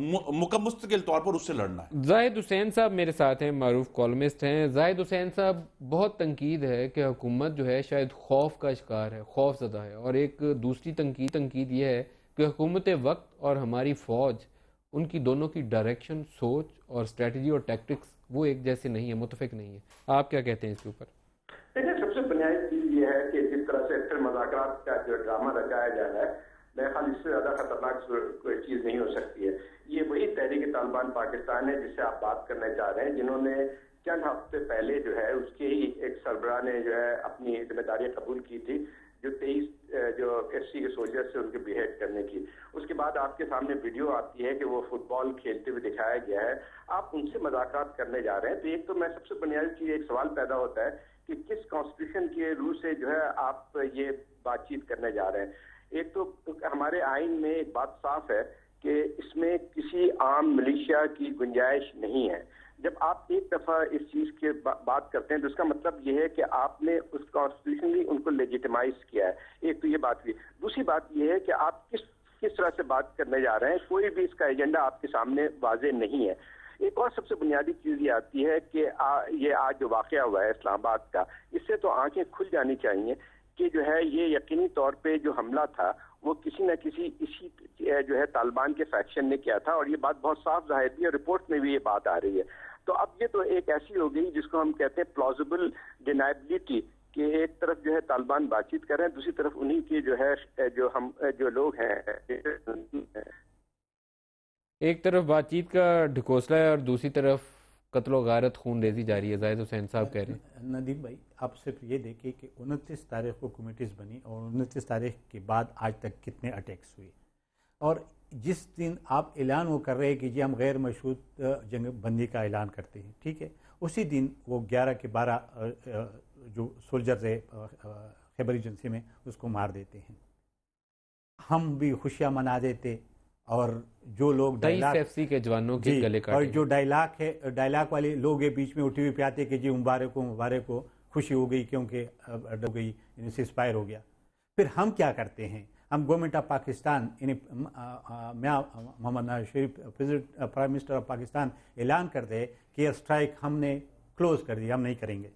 Speaker 1: मुकमस्तकिल तौर पर उससे लड़ना
Speaker 3: है जाहिद हुसैन साहब मेरे साथ हैं मरूफ कॉलमिस्ट हैं जाहिद हुसैन साहब बहुत तनकीद है कि हुकूमत जो है शायद खौफ का शिकार है खौफ ज़्यादा है और एक दूसरी तनकीद तनकीद यह है कि हुकूमत वक्त और हमारी फ़ौज उनकी दोनों की डायरेक्शन सोच और स्ट्रेटजी और टैक्टिक्स वो एक जैसे नहीं है मुतफिक नहीं है आप क्या कहते हैं इसके ऊपर
Speaker 5: देखिए सबसे बुनियादी चीज ये है कि जिस तरह से फिर मजाक का जो ड्रामा रचाया जा रहा है मेरे ख्याल इससे ज़्यादा खतरनाक कोई चीज़ नहीं हो सकती है ये वही तहरीक तालिबान पाकिस्तान है जिससे आप बात करना चाह रहे हैं जिन्होंने चंद हफ्ते पहले जो है उसके ही एक सरबरा ने जो है अपनी जिम्मेदारी कबूल की थी जो तेईस जो एस के सोल्जर्स थे उनके बिहेड करने की उसके बाद आपके सामने वीडियो आती है कि वो फुटबॉल खेलते हुए दिखाया गया है आप उनसे मजाक करने जा रहे हैं तो एक तो मैं सबसे बुनियादी चीज एक सवाल पैदा होता है कि किस कॉन्स्टिट्यूशन के रूल से जो है आप ये बातचीत करने जा रहे हैं एक तो हमारे आइन में एक बात साफ है कि इसमें किसी आम मिलिशिया की गुंजाइश नहीं है जब आप एक दफा इस चीज के बा, बात करते हैं तो इसका मतलब यह है कि आपने उस कॉन्स्टिट्यूशनली उनको लेजिटिमाइज किया है एक तो ये बात हुई दूसरी बात यह है कि आप किस किस तरह से बात करने जा रहे हैं कोई भी इसका एजेंडा आपके सामने वाजे नहीं है एक और सबसे बुनियादी चीज ये आती है कि आ, ये आज जो वाक़ हुआ है इस्लामाबाद का इससे तो आंखें खुल जानी चाहिए कि जो है ये यकीनी तौर पे जो हमला था वो किसी न किसी इसी जो है तालिबान के फैक्शन ने किया था और ये बात बहुत साफ जाहिर थी और रिपोर्ट में भी ये बात आ रही है तो अब ये तो एक ऐसी हो गई जिसको हम कहते हैं प्लॉजिबल डिनाइबिलिटी कि एक तरफ जो है तालिबान बातचीत कर रहे हैं दूसरी तरफ उन्हीं के जो है जो हम जो
Speaker 2: लोग हैं
Speaker 3: एक तरफ बातचीत का ढकोसला है और दूसरी तरफ कत्लो गारत खून रेजी जारी है जायद हुसैन साहब कह रहे
Speaker 2: हैं नदीम भाई आप सिर्फ ये देखिए कि उनतीस तारीख को कमेटीज़ बनी और उनतीस तारीख के बाद आज तक कितने अटैक्स हुए और जिस दिन आप ऐलान वो कर रहे हैं कि जी हम गैर मशरूत जंग बंदी का ऐलान करते हैं ठीक है उसी दिन वो ग्यारह के बारह जो सोल्जर्स है खैबर एजेंसी में उसको मार देते हैं हम भी खुशियाँ मना देते और जो लोग एफसी के जवानों के गले और जो डायलाग है डायलाग वाले लोग है बीच में उठी हुई प्याते कि जी मुबारक हो मुबारक हो खुशी हो गई क्योंकि हो गई से एक्सपायर हो गया फिर हम क्या करते हैं I'm government mm, uh, uh, uh, of Pakistan यानी मियाँ Mohammad Nawaz Sharif president prime minister of Pakistan ऐलान कर दे कि एयर स्ट्राइक हमने क्लोज़ कर दी हम नहीं करेंगे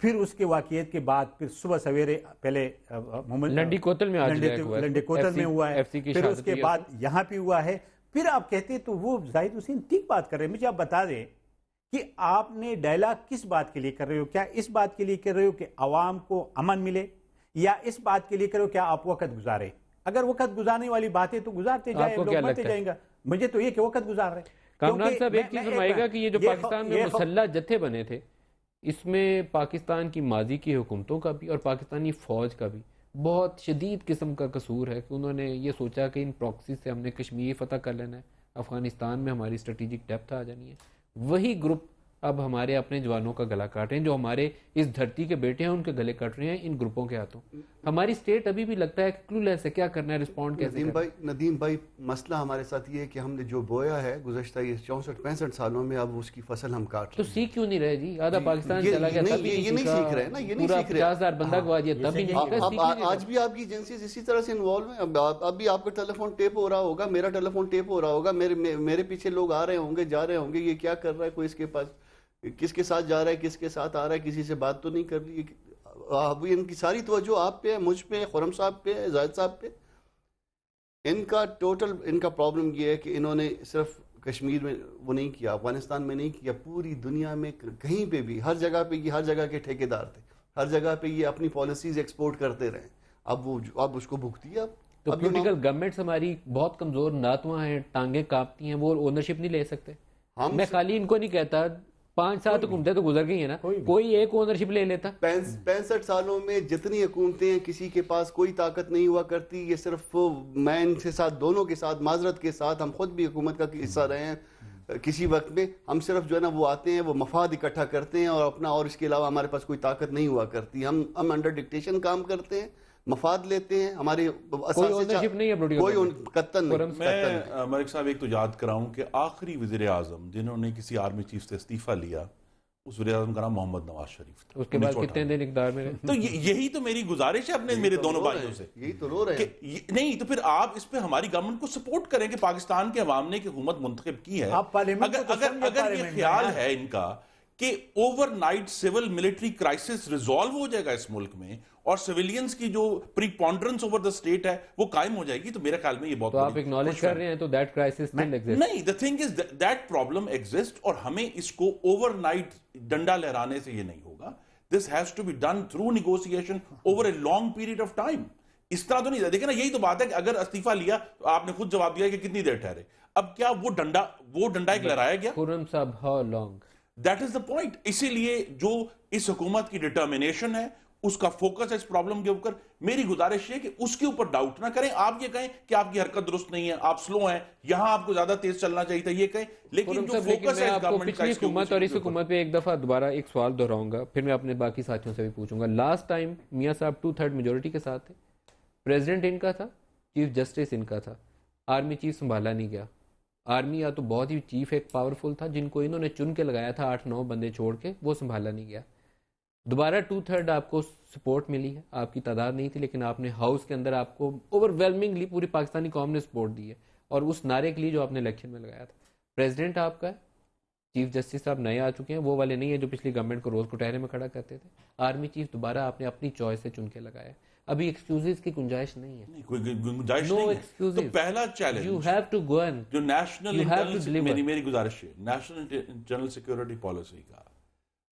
Speaker 2: फिर उसके वाक़ियत के बाद फिर सुबह सवेरे पहले मोहम्मद लंडी कोतल में लंडी कोतल में हुआ है फिर उसके बाद यहाँ भी हुआ है फिर आप कहते हैं तो वो जाहिद हुसैन ठीक बात कर रहे हैं मुझे आप बता दें कि आपने डायलॉग किस बात के लिए कर रहे हो क्या इस बात के लिए कर रहे हो कि आवाम को अमन मिले या इस बात के लिए करो क्या आप वक्त गुजारे अगर वक्त गुजारने वाली बात है तो गुजारते जाए लोग मुझे तो ये कि वक्त गुजार रहे कामरान साहब एक चीज फरमाएगा कि ये जो पाकिस्तान में मुसल्ला
Speaker 3: जत्थे बने थे इसमें पाकिस्तान की माजी की हुकूमतों का भी और पाकिस्तानी फौज का भी बहुत शदीद किस्म का कसूर है कि उन्होंने ये सोचा कि इन प्रॉक्सी से हमने कश्मीर फतह कर लेना है अफगानिस्तान में हमारी स्ट्रेटिजिक डेप्थ आ जानी है वही ग्रुप अब हमारे अपने जवानों का गला काट रहे हैं जो हमारे इस धरती के बेटे हैं उनके गले कट रहे हैं इन ग्रुपों के हाथों हमारी स्टेट अभी भी लगता है क्लूलेस है क्या करना है रिस्पॉन्ड
Speaker 4: कैसे नदीम भाई नदीम भाई मसला हमारे साथ ये है कि हमने जो बोया है गुजशत ये चौंसठ पैंसठ सालों में अब उसकी फसल हम काट रहे तो सीख क्यों नहीं रहे जी आधा पाकिस्तान चला गया तब ये नहीं सीख रहे ना ये नहीं सीख रहे हजार बंदा हाँ। गवा दिया तब भी आज भी आपकी एजेंसी इसी तरह से इन्वॉल्व है अभी आपका टेलीफोन टेप हो रहा होगा मेरा टेलीफोन टेप हो रहा होगा मेरे मेरे पीछे लोग आ रहे होंगे जा रहे होंगे ये क्या कर रहा है कोई इसके पास किसके साथ जा रहा है किसके साथ आ रहा है किसी से बात तो नहीं कर रही अब इनकी सारी तोजो आप पे है मुझ पे खुरम साहब पे है जायद साहब पे इनका टोटल इनका प्रॉब्लम ये है कि इन्होंने सिर्फ कश्मीर में वो नहीं किया अफगानिस्तान में नहीं किया पूरी दुनिया में कहीं पे भी हर जगह पे ये हर जगह के ठेकेदार थे हर जगह पे ये अपनी पॉलिसीज एक्सपोर्ट करते रहे अब वो अब उसको भुगती है अब तो पोलिटिकल
Speaker 3: गवर्नमेंट्स हमारी बहुत कमज़ोर नातवा हैं टांगे कांपती हैं वो ओनरशिप नहीं ले सकते हम मैं खाली इनको नहीं कहता पांच सात तो हुकूमतें तो गुजर गई है ना कोई, कोई एक ओनरशिप ले लेता
Speaker 4: पैंसठ सालों में जितनी हुकूमतें हैं किसी के पास कोई ताकत नहीं हुआ करती ये सिर्फ मैन के साथ दोनों के साथ माजरत के साथ हम खुद भी हुकूमत का हिस्सा रहे हैं किसी वक्त में हम सिर्फ जो है ना वो आते हैं वो मफाद इकट्ठा करते हैं और अपना और इसके अलावा हमारे पास कोई ताकत नहीं हुआ करती हम हम अंडर डिक्टेशन काम करते हैं मफाद लेते हैं हमारी कोई ओनरशिप नहीं है प्रोड्यूसर कोई कत्तन नहीं मैं
Speaker 1: मलिक साहब एक तो याद कराऊं कि आखिरी वजीर आजम जिन्होंने किसी आर्मी चीफ से इस्तीफा लिया उस वजी आजम का नाम मोहम्मद नवाज शरीफ था उसके बाद कितने दिन इकदार में तो यही तो मेरी गुजारिश है अपने मेरे तो दोनों भाइयों से यही तो रो रहे हैं नहीं तो फिर आप इस पे हमारी गवर्नमेंट को सपोर्ट करें कि पाकिस्तान के अवाम ने हुकूमत मुंतब की है तो अगर ये ख्याल है इनका कि overnight civil military crisis resolve हो जाएगा इस मुल्क में और सिविलियंस की जो प्रीपॉन्ड्रेंस ओवर द स्टेट है वो कायम हो जाएगी तो मेरे ख्याल में ये बहुत तो आप
Speaker 3: एक्नॉलेज कर रहे हैं तो दैट क्राइसिस नहीं
Speaker 1: the thing is that problem exist और हमें इसको ओवरनाइट डंडा लहराने से ये नहीं होगा this has to be done through negotiation over a long period of time इस तरह तो नहीं देखिए ना यही तो बात है कि अगर इस्तीफा लिया तो आपने खुद जवाब दिया कि कितनी देर ठहरे अब क्या वो डंडा वो डंडा एक लहराया गया साहब how long that is the point इसीलिए जो इस हुकूमत की डिटर्मिनेशन है उसका फोकस है इस प्रॉब्लम के ऊपर मेरी गुजारिश है कि उसके ऊपर डाउट ना करें आप ये कहें कि आपकी हरकत दुरुस्त नहीं है आप स्लो हैं यहां आपको ज्यादा तेज चलना चाहिए था ये कहें लेकिन जो फोकस है आपको पिछली हुकूमत और इस हुकूमत
Speaker 3: पे एक दफा दोबारा एक सवाल दोहराऊंगा फिर मैं अपने बाकी साथियों से भी पूछूंगा लास्ट टाइम मियाँ साहब टू थर्ड मेजोरिटी के साथ थे प्रेजिडेंट इनका था चीफ जस्टिस इनका था आर्मी चीफ संभाला नहीं गया आर्मी या तो बहुत ही चीफ एक पावरफुल था जिनको इन्होंने चुन के लगाया था आठ नौ बंदे छोड़ के वो संभाला नहीं गया दोबारा टू थर्ड आपको सपोर्ट मिली है आपकी तादाद नहीं थी लेकिन आपने हाउस के अंदर आपको ओवरवेलमिंगली पूरी पाकिस्तानी कॉम ने सपोर्ट दी है और उस नारे के लिए जो आपने इलेक्शन में लगाया था प्रेजिडेंट आपका चीफ जस्टिस साहब नए आ चुके हैं वो वाले नहीं है जो पिछली गवर्नमेंट को रोज कुटहरे में खड़ा करते थे आर्मी चीफ दोबारा आपने अपनी चॉइस से चुनके के लगाया अभी एक्सक्यूजेस की गुंजाइश नहीं है कोई गुंजाइश no
Speaker 1: नहीं है तो पहला चैलेंज मेरी मेरी गुजारिश है नेशनल इंटरनल सिक्योरिटी पॉलिसी का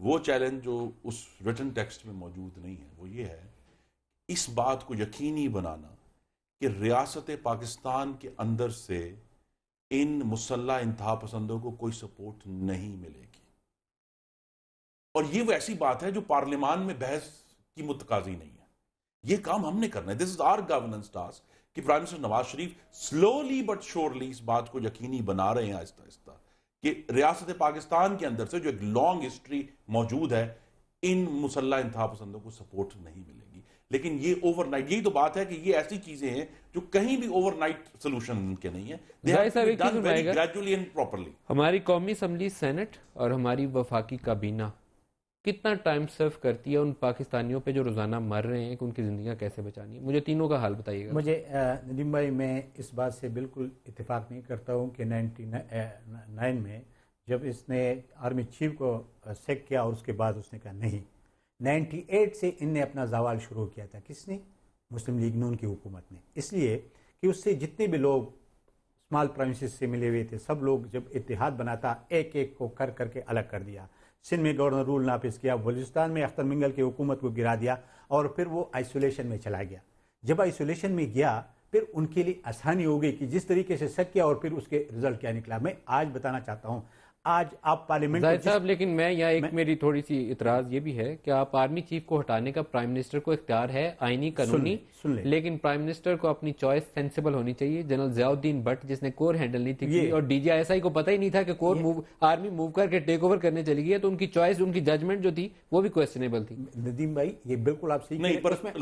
Speaker 1: वो चैलेंज जो उस रिटर्न टेक्स्ट में मौजूद नहीं है वो ये है इस बात को यकीनी बनाना कि रियासत पाकिस्तान के अंदर से इन मुसल्ला इंतहा पसंदों को कोई सपोर्ट नहीं मिलेगी और ये वो ऐसी बात है जो पार्लियामान में बहस की मुतकाजी नहीं है ये काम हमने करना है this is our governance task कि prime minister Nawaz Sharif slowly but surely इस बात को यकीनी बना रहे हैं आहिस्ता आहिस्ता कि रियासत पाकिस्तान के अंदर से जो एक लॉन्ग हिस्ट्री मौजूद है इन मुसल्ला इंतहा पसंदों को सपोर्ट नहीं मिलेगी लेकिन ये ओवरनाइट यही तो बात है कि ये ऐसी चीजें हैं जो कहीं भी ओवरनाइट सोल्यूशन के नहीं है ग्रेजुअली एंड प्रॉपरली
Speaker 3: हमारी कौमी असम्बली सेनेट और हमारी वफाकी काबीना कितना टाइम सर्व करती है उन पाकिस्तानियों पे जो रोज़ाना मर रहे हैं कि उनकी ज़िंदगी कैसे बचानी है मुझे तीनों का हाल बताइएगा मुझे
Speaker 2: नदीम भाई मैं इस बात से बिल्कुल इतफाक़ नहीं करता हूँ कि नाइन्टी नाइन में जब इसने आर्मी चीफ को सेक किया और उसके बाद उसने कहा नहीं एट से इन ने अपना जवाल शुरू किया था किसने मुस्लिम लीग नून की हुकूमत ने इसलिए कि उससे जितने भी लोग स्माल प्रोविंस से मिले हुए थे सब लोग जब इतिहाद बनाता एक एक को कर करके अलग कर दिया सिंध में गवर्नर रूल नाफिज किया बलूचिस्तान में अख्तर मिंगल की हुकूमत को गिरा दिया और फिर वो आइसोलेशन में चला गया जब आइसोलेशन में गया फिर उनके लिए आसानी हो गई कि जिस तरीके से शक किया और फिर उसके रिजल्ट क्या निकला मैं आज बताना चाहता हूँ आज आप पार्लियामेंट जाहिर साहब
Speaker 3: लेकिन मैं यहाँ एक मेरी थोड़ी सी इतराज ये भी है कि आप आर्मी चीफ को हटाने का प्राइम मिनिस्टर को इख्तियार है आईनी कानूनी लेकिन प्राइम मिनिस्टर को अपनी चॉइस सेंसिबल होनी चाहिए जनरल जियाउद्दीन भट्ट जिसने कोर हैंडल नहीं थी और डीजीआईएसआई को पता ही नहीं था कि कोर मूव आर्मी मूव करके टेक ओवर करने चली गई है तो उनकी चॉइस उनकी जजमेंट जो थी वो भी क्वेश्चनेबल थी नदीम भाई
Speaker 2: ये बिल्कुल आप सीख नहीं पर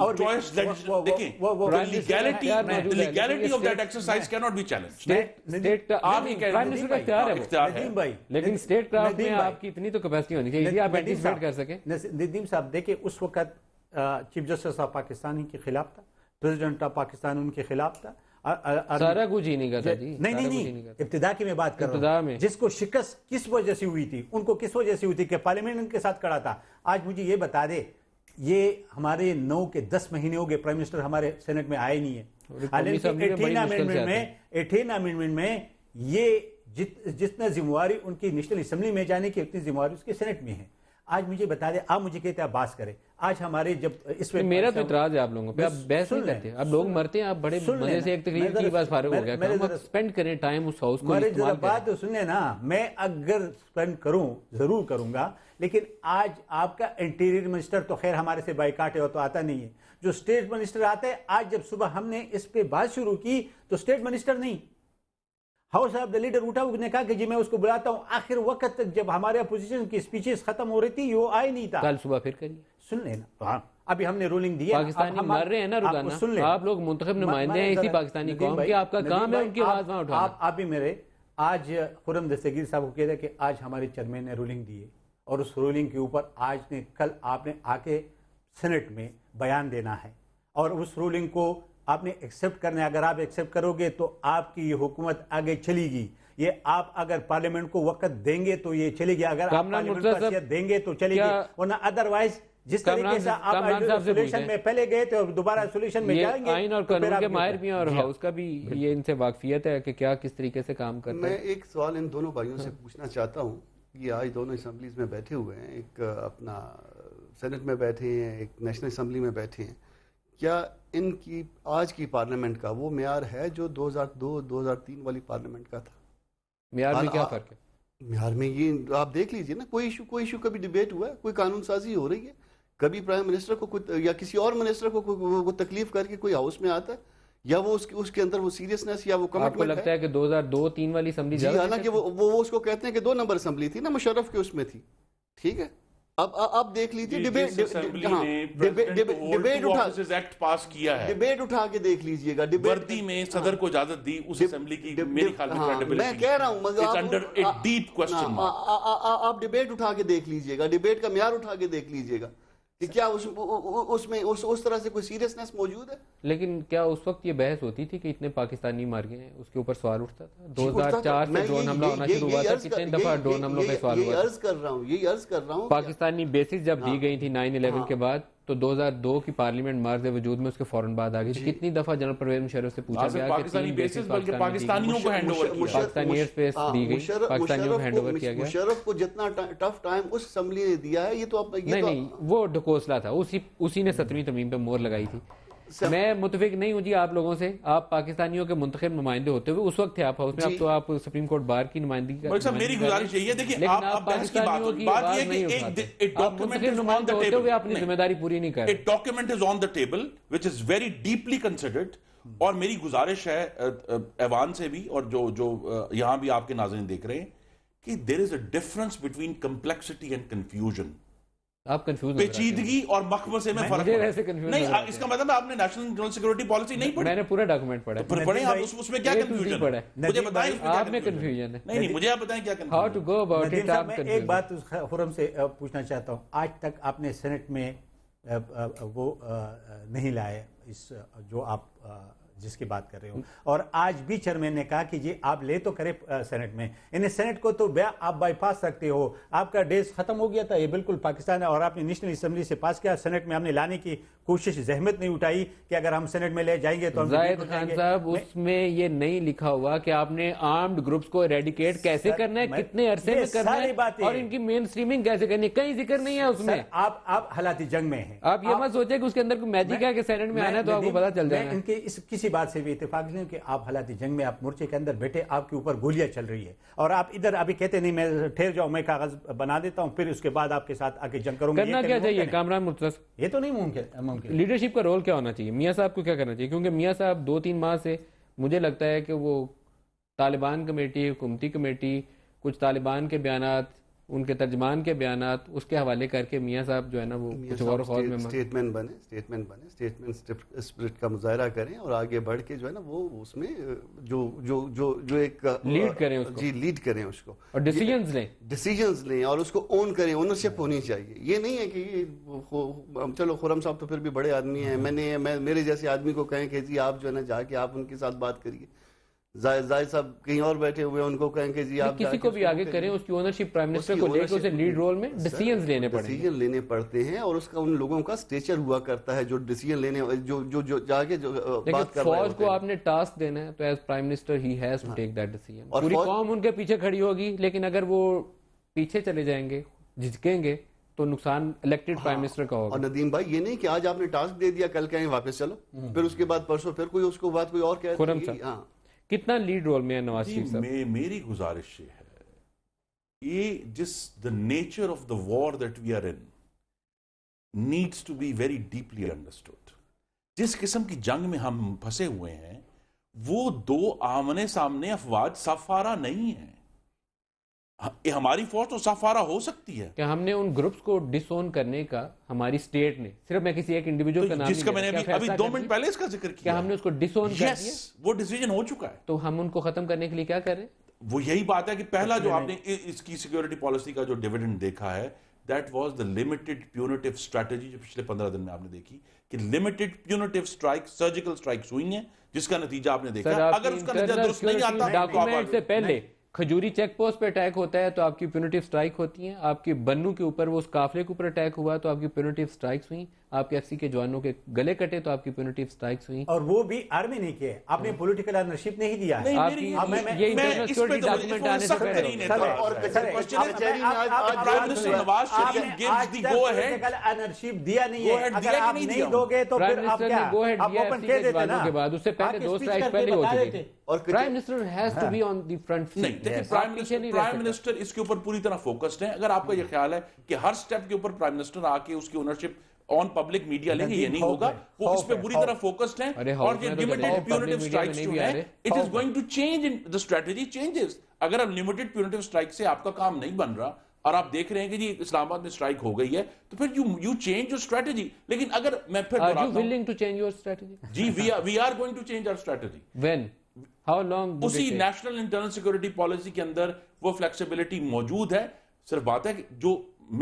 Speaker 1: और
Speaker 3: लेकिन स्टेट क्राफ्ट में आपकी इतनी तो कैपेसिटी होनी चाहिए आप एंटीसिपेट कर
Speaker 2: सके नदीम साहब देखिए उस वक्त चीफ जस्टिस ऑफ पाकिस्तान के खिलाफ था प्रेसिडेंट ऑफ पाकिस्तान उनके खिलाफ था सारा कुछ ही नहीं करता जी नहीं नहीं नहीं, नहीं इब्तदा की मैं बात कर रहा जिसको शिकस्त किस वजह से हुई थी उनको किस वजह से हुई थी कि पार्लियामेंट उनके साथ खड़ा था आज मुझे ये बता दे ये हमारे नौ के दस महीने हो गए प्राइम मिनिस्टर हमारे सेनेट में आए नहीं है एटीन अमेंडमेंट में एटीन अमेंडमेंट में ये जित जितना जिम्मेवारी उनकी नेशनल असम्बली में जाने की उतनी जिम्मेवारी उसके सेनेट में है आज मुझे बता दे आप मुझे कहते हैं बात करें आज हमारे जब इस इसमें मेरा तो अच्छा इतराज
Speaker 3: है आप लोगों पे आप बहस नहीं करते आप लोग मरते हैं आप बड़े मजे से एक तकरीर की बात फारिग हो गया स्पेंड करें टाइम उस हाउस को मेरे जरा बात
Speaker 2: तो सुने ना मैं अगर स्पेंड करूं जरूर करूंगा लेकिन आज आपका इंटीरियर मिनिस्टर तो खैर हमारे से बाइकाट है तो आता नहीं है जो स्टेट मिनिस्टर आते हैं आज जब सुबह हमने इस पे बात शुरू की तो स्टेट मिनिस्टर नहीं हाउस ऑफ द लीडर उठा उसने कहा कि जी मैं उसको बुलाता हूँ आखिर वक्त तक जब हमारे अपोजिशन की स्पीचेस खत्म हो रही थी वो आए नहीं था कल
Speaker 3: सुबह फिर करिए
Speaker 2: सुन लेना हाँ अभी हमने रूलिंग दी पाकिस्तानी मार रहे हैं ना रोजाना सुन ले आप लोग मुंतब नुमाइंदे हैं इसी पाकिस्तानी कौम के आपका काम है उनकी आवाज वहाँ उठा आप भी मेरे आज खुरम दस्तगीर साहब को कह रहे कि आज हमारे चेयरमैन ने रूलिंग दी है और उस रूलिंग के ऊपर आज ने कल आपने आके सेनेट में बयान देना है और उस रूलिंग को आपने एक्सेप्ट करना है अगर आप एक्सेप्ट करोगे तो आपकी ये हुकूमत आगे चलेगी ये आप अगर पार्लियामेंट को वक्त देंगे तो ये चलेगी अगर आप पार्लियामेंट देंगे तो चलेगी वरना अदरवाइज जिस तरीके से आप सोल्यूशन में
Speaker 4: पहले गए थे और दोबारा सोल्यूशन में जाएंगे आइन और तो कानून के माहिर भी और हाउस
Speaker 2: का भी
Speaker 3: ये इनसे वाकफियत है कि क्या किस तरीके से काम करते मैं
Speaker 4: एक सवाल इन दोनों भाइयों से हाँ। पूछना चाहता हूँ ये आज दोनों असेंबलीज में बैठे हुए हैं एक अपना सेनेट में बैठे हैं एक नेशनल असम्बली में बैठे हैं क्या इनकी आज की पार्लियामेंट का वो मैार है जो 2002-2003 वाली पार्लियामेंट का था मैार में क्या फ़र्क है मैार में ये आप देख लीजिए ना कोई इशू कोई इशू कभी डिबेट हुआ है कोई कानून साजी हो रही है कभी प्राइम मिनिस्टर को कोई या किसी और मिनिस्टर को कोई को तकलीफ करके कोई हाउस में आता है या वो उसके उसके अंदर वो सीरियसनेस या वो कमिटमेंट आपको लगता है, है कि 2002
Speaker 3: 3 वाली असेंबली जी हालांकि
Speaker 4: वो, वो वो उसको कहते हैं कि दो नंबर असेंबली थी ना मुशर्रफ के उसमें थी ठीक है अब अब देख लीजिए डिबेट हाँ,
Speaker 1: डिबेट उठा एक्ट पास किया है डिबेट उठा के देख लीजिएगा वर्दी में सदर को इजाजत दी उस असेंबली की मेरे ख्याल में हाँ, मैं कह रहा
Speaker 4: हूं अंडर
Speaker 1: ए डीप क्वेश्चन
Speaker 4: आप डिबेट उठा के देख लीजिएगा डिबेट का म्यार उठा के देख लीजिएगा क्या उसमें मौजूद है
Speaker 3: लेकिन क्या उस वक्त ये बहस होती थी कि इतने पाकिस्तानी मार गए हैं उसके ऊपर सवाल उठता था दो हजार चार से ड्रोन हमला होना शुरू हुआ था कितने दफा ड्रोन हमलों पे सवाल हुआ
Speaker 4: कर रहा हूँ
Speaker 3: पाकिस्तानी बेसिस जब दी हाँ। गई थी नाइन इलेवन हाँ। के बाद तो 2002 की पार्लियामेंट मर्ज वजूद में उसके फौरन बाद आ गई कितनी दफा जनरल परवेज मुशरफ से पूछा गया पाकिस्तानी हाँ, पाकिस्तानियों को हैंडओवर किया गया मुशरफ
Speaker 4: को जितना टफ टाइम उस असेंबली ने दिया है ये तो नहीं तो- नहीं
Speaker 3: वो ढकोसला था उसी उसी ने सत्रहवीं तमीम पे मोहर लगाई थी मैं मुतफिक नहीं हूँ जी आप लोगों से आप पाकिस्तानियों के मुंतब नुमाइंदे होते हुए उस वक्त थे आप हाउस में आप तो आप सुप्रीम कोर्ट बार की नुमाइंदगी कर मेरी गुजारिश यही है देखिए आप, आप पाकिस्तानियों की बात ये कि
Speaker 1: एक डॉक्यूमेंट होते हुए अपनी जिम्मेदारी पूरी नहीं कर document is on the table which is very deeply considered और मेरी गुजारिश है ऐवान से भी और जो जो यहां भी आपके नाजरें देख रहे हैं कि there is a difference between complexity and confusion
Speaker 3: आप कंफ्यूज पेचीदगी
Speaker 1: और मखमर में फर्क ऐसे कंफ्यूज नहीं आ, इसका मतलब आपने नेशनल सिक्योरिटी पॉलिसी नहीं पढ़ी मैंने पूरा डॉक्यूमेंट पढ़ा तो पढ़े आप उस, उसमें क्या कंफ्यूजन पढ़ा मुझे बताएं
Speaker 3: आप में कंफ्यूजन है नहीं नहीं मुझे आप बताएं क्या how to go about it आप मैं एक बात
Speaker 2: उस फोरम से पूछना चाहता हूं आज तक आपने सेनेट में वो नहीं लाए इस जो आप जिसकी बात कर रहे हो और आज भी चेयरमैन ने कहा कि जी आप ले तो करें सेनेट में यानी सेनेट को तो आप बाईपास सकते हो आपका डेज खत्म हो गया था ये बिल्कुल पाकिस्तान है और आपने नेशनल असेंबली से पास किया सेनेट में हमने लाने की कोशिश जहमत नहीं उठाई कि अगर हम सेनेट में ले जाएंगे तो जाहिद खान साहब उसमें
Speaker 3: ये नहीं लिखा हुआ कि आपने आर्म्ड ग्रुप्स को रेडिकेट कैसे करना है कितने अरसे में करना है और इनकी मेन स्ट्रीमिंग कैसे करनी है कहीं जिक्र नहीं है उसमें
Speaker 2: आप आप हालाती जंग में है आप ये मत
Speaker 3: सोचे कि उसके अंदर मैजिक है कि सेनेट में आना है तो आपको पता चल जाए इनके
Speaker 2: इस किसी इसी बात से भी इतफाक नहीं कि आप हालात जंग में आप मोर्चे के अंदर बैठे आपके ऊपर गोलियां चल रही है और आप इधर अभी कहते नहीं मैं ठहर जाऊं मैं कागज बना देता हूं फिर उसके बाद आपके साथ आके जंग करूंगा करना क्या चाहिए
Speaker 3: कामरान मुर्तज ये तो नहीं
Speaker 2: मुमकिन
Speaker 3: लीडरशिप का रोल क्या होना चाहिए मियाँ साहब को क्या करना चाहिए क्योंकि मियाँ साहब दो तीन माह से मुझे लगता है कि वो तालिबान कमेटी हुकूमती कमेटी कुछ तालिबान के बयान उनके तर्जमान के बयान उसके हवाले करके मियाँ साहब जो है ना वो कुछ और
Speaker 4: स्टेटमेंट बने स्टेटमेंट बने स्टेटमेंट स्प्रिट का मुजाहरा करें और आगे बढ़ के जो है ना वो उसमें जो जो जो जो एक लीड करें उसको जी लीड करें उसको और डिसीजन लें डिसीजन लें और उसको ओन करें ओनरशिप होनी चाहिए ये नहीं है कि चलो खुरम साहब तो फिर भी बड़े आदमी है हाँ। मैंने मेरे जैसे आदमी को कहें कि जी आप जो है ना जाके आप उनके साथ बात करिए जाहिद साहब कहीं और बैठे हुए उनको कहें कि जी आप किसी को भी आगे करें
Speaker 3: उसकी ओनरशिप प्राइम मिनिस्टर को लेकर उसे लीड रोल में डिसीजन लेने पड़े
Speaker 4: डिसीजन लेने पड़ते हैं और उसका उन लोगों का स्टेचर हुआ करता है जो डिसीजन लेने जो जो जो जाके जो बात कर फौज को
Speaker 3: आपने टास्क देना है तो as prime minister he has to take that decision और कौम उनके पीछे खड़ी होगी लेकिन अगर वो पीछे चले जाएंगे झिझकेंगे तो नुकसान इलेक्टेड प्राइम मिनिस्टर का होगा और
Speaker 4: नदीम भाई ये नहीं कि आज आपने टास्क दे दिया कल कहें वापस चलो हम्म। फिर उसके बाद परसों फिर कोई उसको बात कोई और कह रही हाँ
Speaker 3: कितना लीड रोल में है नवाज शरीफ मे, मेरी
Speaker 1: गुजारिश ये है ये जिस the nature of the war that we are in needs to be very deeply understood जिस किस्म की जंग में हम फंसे हुए हैं वो दो आमने सामने अफवाज सफारा नहीं है हमारी फौज तो सफारा हो सकती है
Speaker 3: क्या हमने उन ग्रुप्स को डिसोन करने का हमारी स्टेट ने सिर्फ मैं किसी एक इंडिविजुअल तो का नाम जिसका मैंने अभी, अभी दो मिनट
Speaker 1: पहले इसका जिक्र किया क्या
Speaker 3: हमने उसको डिसोन कर दिया वो डिसीजन हो चुका है तो हम उनको खत्म करने के लिए क्या करें
Speaker 1: वो यही बात है कि पहला जो आपने इसकी सिक्योरिटी पॉलिसी का जो डिविडेंड देखा है that was the limited punitive strategy जो पिछले पंद्रह दिन में आपने देखी कि limited punitive strike surgical strike हुई है जिसका नतीजा आपने देखा अगर उसका नतीजा दुरुस्त नहीं आता तो से पहले
Speaker 3: खजूरी चेक पोस्ट पे अटैक होता है तो आपकी प्यूनिटिव स्ट्राइक होती हैं आपके बन्नू के ऊपर वो उस काफले के ऊपर अटैक हुआ तो आपकी प्यूनिटिव स्ट्राइक्स हुई आपके एफ के जवानों के गले कटे तो आपकी प्यूनिटिव स्ट्राइक्स हुई
Speaker 2: और वो भी आर्मी ने किए आपने पोलिटिकल हाँ। ऑनरशिप नहीं दिया अगर तो
Speaker 1: हाँ। पूरी तरह फोकस्ड है अगर आपका यह हाँ। ख्याल है कि हर स्टेप के ऊपर प्राइम मिनिस्टर आके उसकी ओनरशिप ऑन पब्लिक मीडिया लेंगे ये नहीं होगा वो इस पे बुरी तरह फोकस्ड हैं और ये लिमिटेड प्यूनिटिव स्ट्राइक्स जो है it is going to change in the strategy changes अगर अब लिमिटेड प्यूनिटिव स्ट्राइक से आपका काम नहीं बन रहा और आप देख रहे हैं कि जी इस्लामाबाद में स्ट्राइक हो गई है तो फिर you you change your strategy लेकिन अगर मैं फिर are you willing
Speaker 3: to change your strategy जी we are
Speaker 1: we are going to change our strategy when how long उसी नेशनल इंटरनल सिक्योरिटी पॉलिसी के अंदर वो फ्लेक्सिबिलिटी मौजूद है सिर्फ बात है कि जो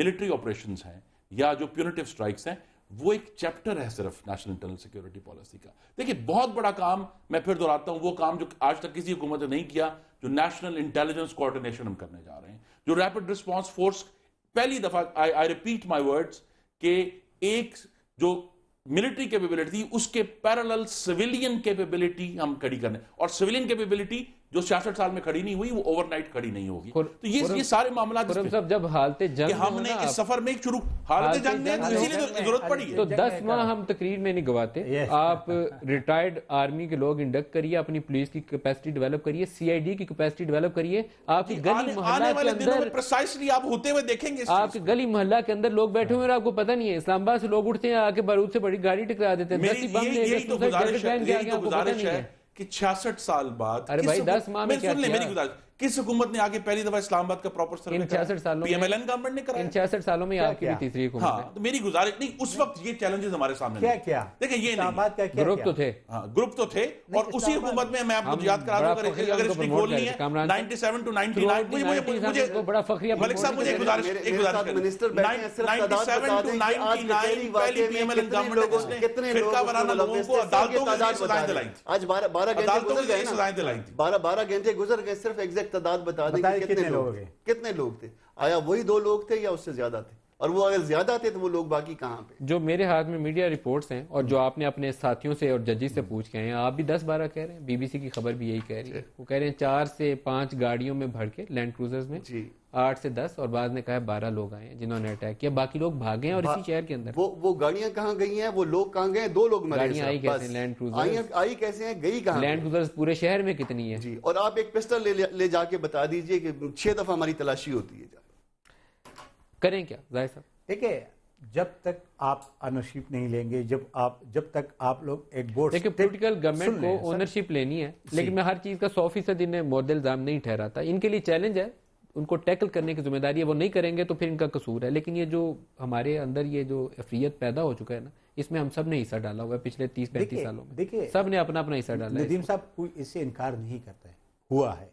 Speaker 1: मिलिट्री ऑपरेशंस हैं या जो प्यूनिटिव स्ट्राइक्स हैं वो एक चैप्टर है सिर्फ नेशनल इंटरनल सिक्योरिटी पॉलिसी का देखिए बहुत बड़ा काम मैं फिर दोहराता हूं वो काम जो आज तक किसी हुकूमत ने नहीं किया जो नेशनल इंटेलिजेंस कोऑर्डिनेशन हम करने जा रहे हैं जो रैपिड रिस्पॉन्स फोर्स पहली दफा आई आई रिपीट माई वर्ड्स के एक जो मिलिट्री कैपेबिलिटी उसके पैरेलल सिविलियन कैपेबिलिटी हम खड़ी करने और सिविलियन कैपेबिलिटी जो छियासठ साल में खड़ी नहीं हुई वो ओवरनाइट खड़ी नहीं होगी तो ये ये सारे मामला सब जब हालते जंग हमने इस सफर में शुरू हालते जंग में इसीलिए तो जरूरत पड़ी है तो दस माह
Speaker 3: हम तकरीर में नहीं गवाते आप रिटायर्ड आर्मी के लोग इंडक्ट करिए अपनी पुलिस की कैपेसिटी डेवलप करिए सीआईडी की कैपेसिटी डेवलप करिए आपकी गली मोहल्ला के अंदर
Speaker 1: प्रिसाइसली आप होते हुए देखेंगे आपके
Speaker 3: गली मोहल्ला के अंदर लोग बैठे हुए आपको पता नहीं है इस्लामाबाद से लोग उठते हैं आके बारूद से बड़ी गाड़ी टकरा देते हैं
Speaker 1: कि छियासठ साल बाद अरे भाई दस माह में सुन मेरी गुजारिश किस हुकूमत ने आगे पहली दफा इस्लामाबाद का प्रॉपर सर्वे छियासठ सालों पीएमएलएन गवर्नमेंट ने कराया छियासठ सालों में आपकी भी तीसरी हाँ तो मेरी गुजारिश नहीं उस वक्त ये चैलेंजेस हमारे सामने क्या क्या देखिए ये तो हाँ, ग्रुप तो थे ग्रुप तो थे और उसी हुकूमत में मैं आपको याद करा दूंगा अगर इसकी है टू मुझे मुझे बड़ा फख्रिया मलिक साहब मुझे गुजारिश एक गुजारिश मिनिस्टर टू पहली पीएमएलएन गवर्नमेंट ने कितने लोगों को अदालतों में सजाएं दिलाई आज बारह बारह घंटे गुजर गए
Speaker 4: घंटे गुजर गए सिर्फ एग्जैक्ट तादाद बता दें कि कितने लोग कितने लोग थे आया वही दो लोग थे या उससे ज्यादा थे और वो अगर ज्यादा थे तो वो लोग बाकी कहाँ
Speaker 3: पे जो मेरे हाथ में मीडिया रिपोर्ट्स हैं और जो आपने अपने साथियों से और जजिस से हम्म। पूछ के हैं आप भी दस बारह कह रहे हैं बीबीसी की खबर भी यही कह रही है अच्छा। वो कह रहे हैं चार से पांच गाड़ियों में भर के लैंड क्रूजर्स में आठ से दस और बाद ने कहा बारह लोग आए हैं जिन्होंने अटैक किया बाकी लोग भागे और इसी शहर के अंदर
Speaker 4: वो वो गाड़ियां कहाँ गई हैं वो लोग कहाँ गए दो लोग मरे आई कैसे लैंड क्रूजर आई कैसे हैं गई कहाँ लैंड
Speaker 3: क्रूजर्स पूरे शहर में कितनी है जी
Speaker 4: और आप एक पिस्टल ले, ले जाके बता दीजिए कि छह दफा हमारी तलाशी होती है
Speaker 3: करें क्या
Speaker 2: जाहिर साहब देखिए जब तक आप ऑनरशिप नहीं लेंगे जब आप जब तक आप लोग एक बोर्ड देखिए पोलिटिकल गवर्नमेंट को ओनरशिप
Speaker 3: लेनी है लेकिन मैं हर चीज का सौ फीसद इन्हें मोरद इल्जाम नहीं ठहराता इनके लिए चैलेंज है उनको टैकल करने की जिम्मेदारी है वो नहीं करेंगे तो फिर इनका कसूर है लेकिन ये जो हमारे अंदर ये जो अफरीत पैदा हो चुका है ना इसमें हम सब ने हिस्सा डाला हुआ है पिछले तीस पैंतीस सालों में देखिए सब ने अपना अपना हिस्सा डाला नदीम
Speaker 2: साहब कोई इससे इनकार नहीं करता है हुआ है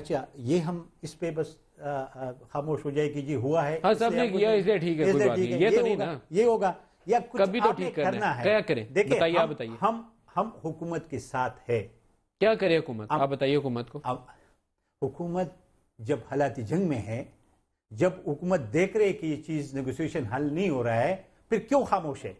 Speaker 2: अच्छा ये हम इस पे बस खामोश हो जाए कि जी हुआ है हाँ सबने किया तो इसलिए ठीक है कोई बात नहीं ये तो नहीं ना ये होगा या कुछ कभी तो ठीक करना है क्या करें देखिए बताइए आप बताइए हम हम हुकूमत के साथ है क्या करें हुकूमत आप बताइए हुकूमत को अब हुकूमत जब हालात जंग में है जब हुकूमत देख रहे कि ये चीज़ नेगोशिएशन हल नहीं हो रहा है फिर क्यों खामोश है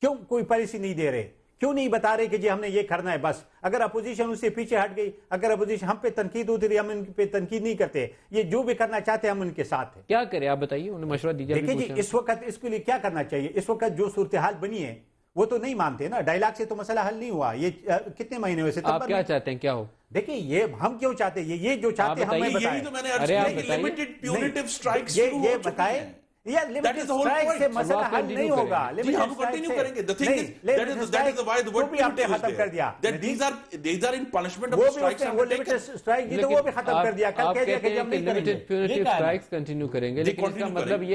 Speaker 2: क्यों कोई पॉलिसी नहीं दे रहे क्यों नहीं बता रहे कि जी हमने ये करना है बस अगर अपोजिशन उससे पीछे हट गई अगर अपोजिशन हम पे तनकीद उतरी हम इन पे तनकीद नहीं करते ये जो भी करना चाहते हैं हम उनके साथ
Speaker 3: हैं क्या करें आप बताइए उन्हें मशवरा दीजिए देखिए जी इस
Speaker 2: वक्त इसके लिए क्या करना चाहिए इस वक्त जो सूरत हाल बनी है वो तो नहीं मानते ना डायलॉग से तो मसला हल नहीं हुआ ये कितने महीने हुए आप क्या चाहते हैं क्या हो देखिए ये हम क्यों चाहते हैं ये ये जो चाहते हैं हमें बताएं तो मैंने लिमिटेड
Speaker 1: प्यूनिटिव स्ट्राइक्स ये बताएं
Speaker 2: मतलब ये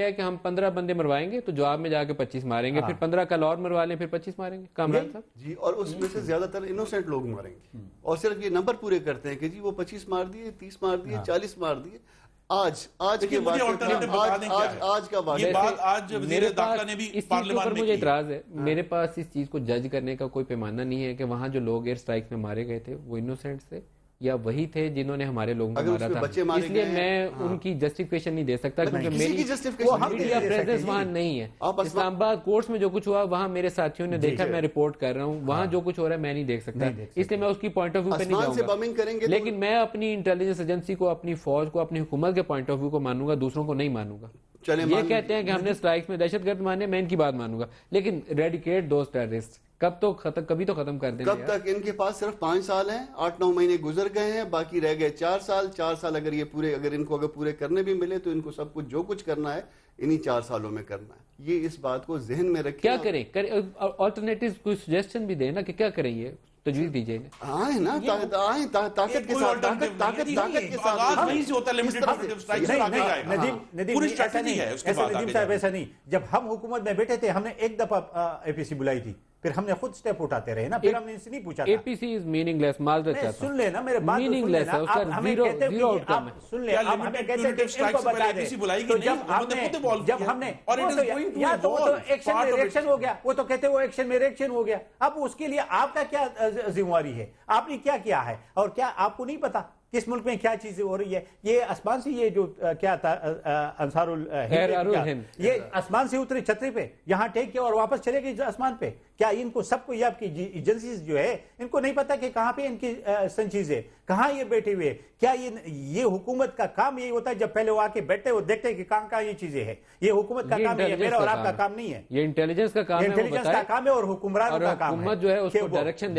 Speaker 3: है कि हम पंद्रह बंदे मरवाएंगे तो जवाब में जाके पच्चीस मारेंगे फिर हाँ। पंद्रह कल और मरवा लें फिर पच्चीस मारेंगे कामरान साहब
Speaker 4: जी और उसमें से ज्यादातर इनोसेंट लोग मारेंगे हम्म। और सिर्फ ये नंबर पूरे करते हैं कि जी वो पच्चीस मार दिए तीस मार दिए हाँ। चालीस मार दिए आज आज के मुझे ऑल्टरनेटिव बता दें आज, आज का बात ये बात आज मेरे दाखला ने भी पार्लियामेंट में मुझे इतराज
Speaker 3: है हाँ। मेरे पास इस चीज को जज करने का कोई पैमाना नहीं है कि वहां जो लोग एयर स्ट्राइक में मारे गए थे वो इनोसेंट थे या वही थे जिन्होंने हमारे लोगों को मारा था इसलिए मैं हाँ। उनकी जस्टिफिकेशन नहीं दे सकता क्योंकि मेरी
Speaker 4: मीडिया प्रेजेंस वहां
Speaker 3: नहीं है इस्लामाबाद कोर्ट्स में जो कुछ हुआ वहां मेरे साथियों ने देखा मैं रिपोर्ट कर रहा हूँ वहां हाँ। जो कुछ हो रहा है मैं नहीं देख सकता इसलिए मैं उसकी पॉइंट ऑफ व्यू पे नहीं जाऊंगा
Speaker 4: तो लेकिन
Speaker 3: मैं अपनी इंटेलिजेंस एजेंसी को अपनी फौज को अपनी हुकूमत के पॉइंट ऑफ व्यू को मानूंगा दूसरों को नहीं मानूंगा ये कहते हैं कि हमने स्ट्राइक में दहशत गर्द माने मैं इनकी बात मानूंगा लेकिन रेडिकेट दोस्त टेररिस्ट कब तो खत्म कभी तो खत्म कर देंगे कब तक
Speaker 4: इनके पास सिर्फ पांच साल हैं आठ नौ महीने गुजर गए हैं बाकी रह गए चार साल चार साल अगर ये पूरे अगर इनको अगर पूरे करने भी मिले तो इनको सब कुछ जो कुछ करना है इन्हीं चार सालों में करना है ये इस बात को जहन में रखें क्या करें
Speaker 3: करें ऑल्टरनेटिव कोई सजेशन भी दे ना कि क्या करें ये तजवीज दीजिए आए ना
Speaker 4: आए ताकत के साथ ताकत ताकत ताकत के साथ वहीं से
Speaker 1: होता है लिमिटेड पूरी स्ट्रैटेजी है उसके बाद नदीम साहब
Speaker 2: ऐसा नहीं जब हम हुकूमत में बैठे थे हमने एक दफा एपीसी बुलाई थी फिर हमने खुद स्टेप उठाते रहे ना फिर हमने इनसे नहीं पूछा
Speaker 3: एपीसी इज मीनिंगलेस
Speaker 2: माजदा सुन ले ना मेरे बात मीनिंगलेस है उसका जीरो जीरो आउटकम सुन ले आप हमें कैसे हैं इनको बता दे गई तो जब हमने जब हमने और इट इज गोइंग टू या तो एक्शन तो में रिएक्शन हो गया वो तो कहते वो एक्शन में रिएक्शन हो गया अब उसके लिए आपका क्या जिम्मेवारी है आपने क्या किया है और क्या आपको नहीं पता किस मुल्क में क्या चीजें हो रही है ये आसमान से ये जो क्या था अंसारुल ये आसमान से उतरे छतरी पे यहाँ टेक किया और वापस चले गए आसमान पे क्या इनको सबको ये आपकी एजेंसीज जो है इनको नहीं पता कि कहाँ पे इनकी संचीज है कहाँ ये बैठे हुए क्या ये ये हुकूमत का काम यही होता है जब पहले वो आके बैठते वो देखते हैं कि कहाँ कहाँ ये चीजें हैं ये हुकूमत का काम है मेरा और आपका काम नहीं है
Speaker 3: ये इंटेलिजेंस का काम इंटेलिजेंस
Speaker 2: का काम है और हुक्मरान का काम जो है उसको डायरेक्शन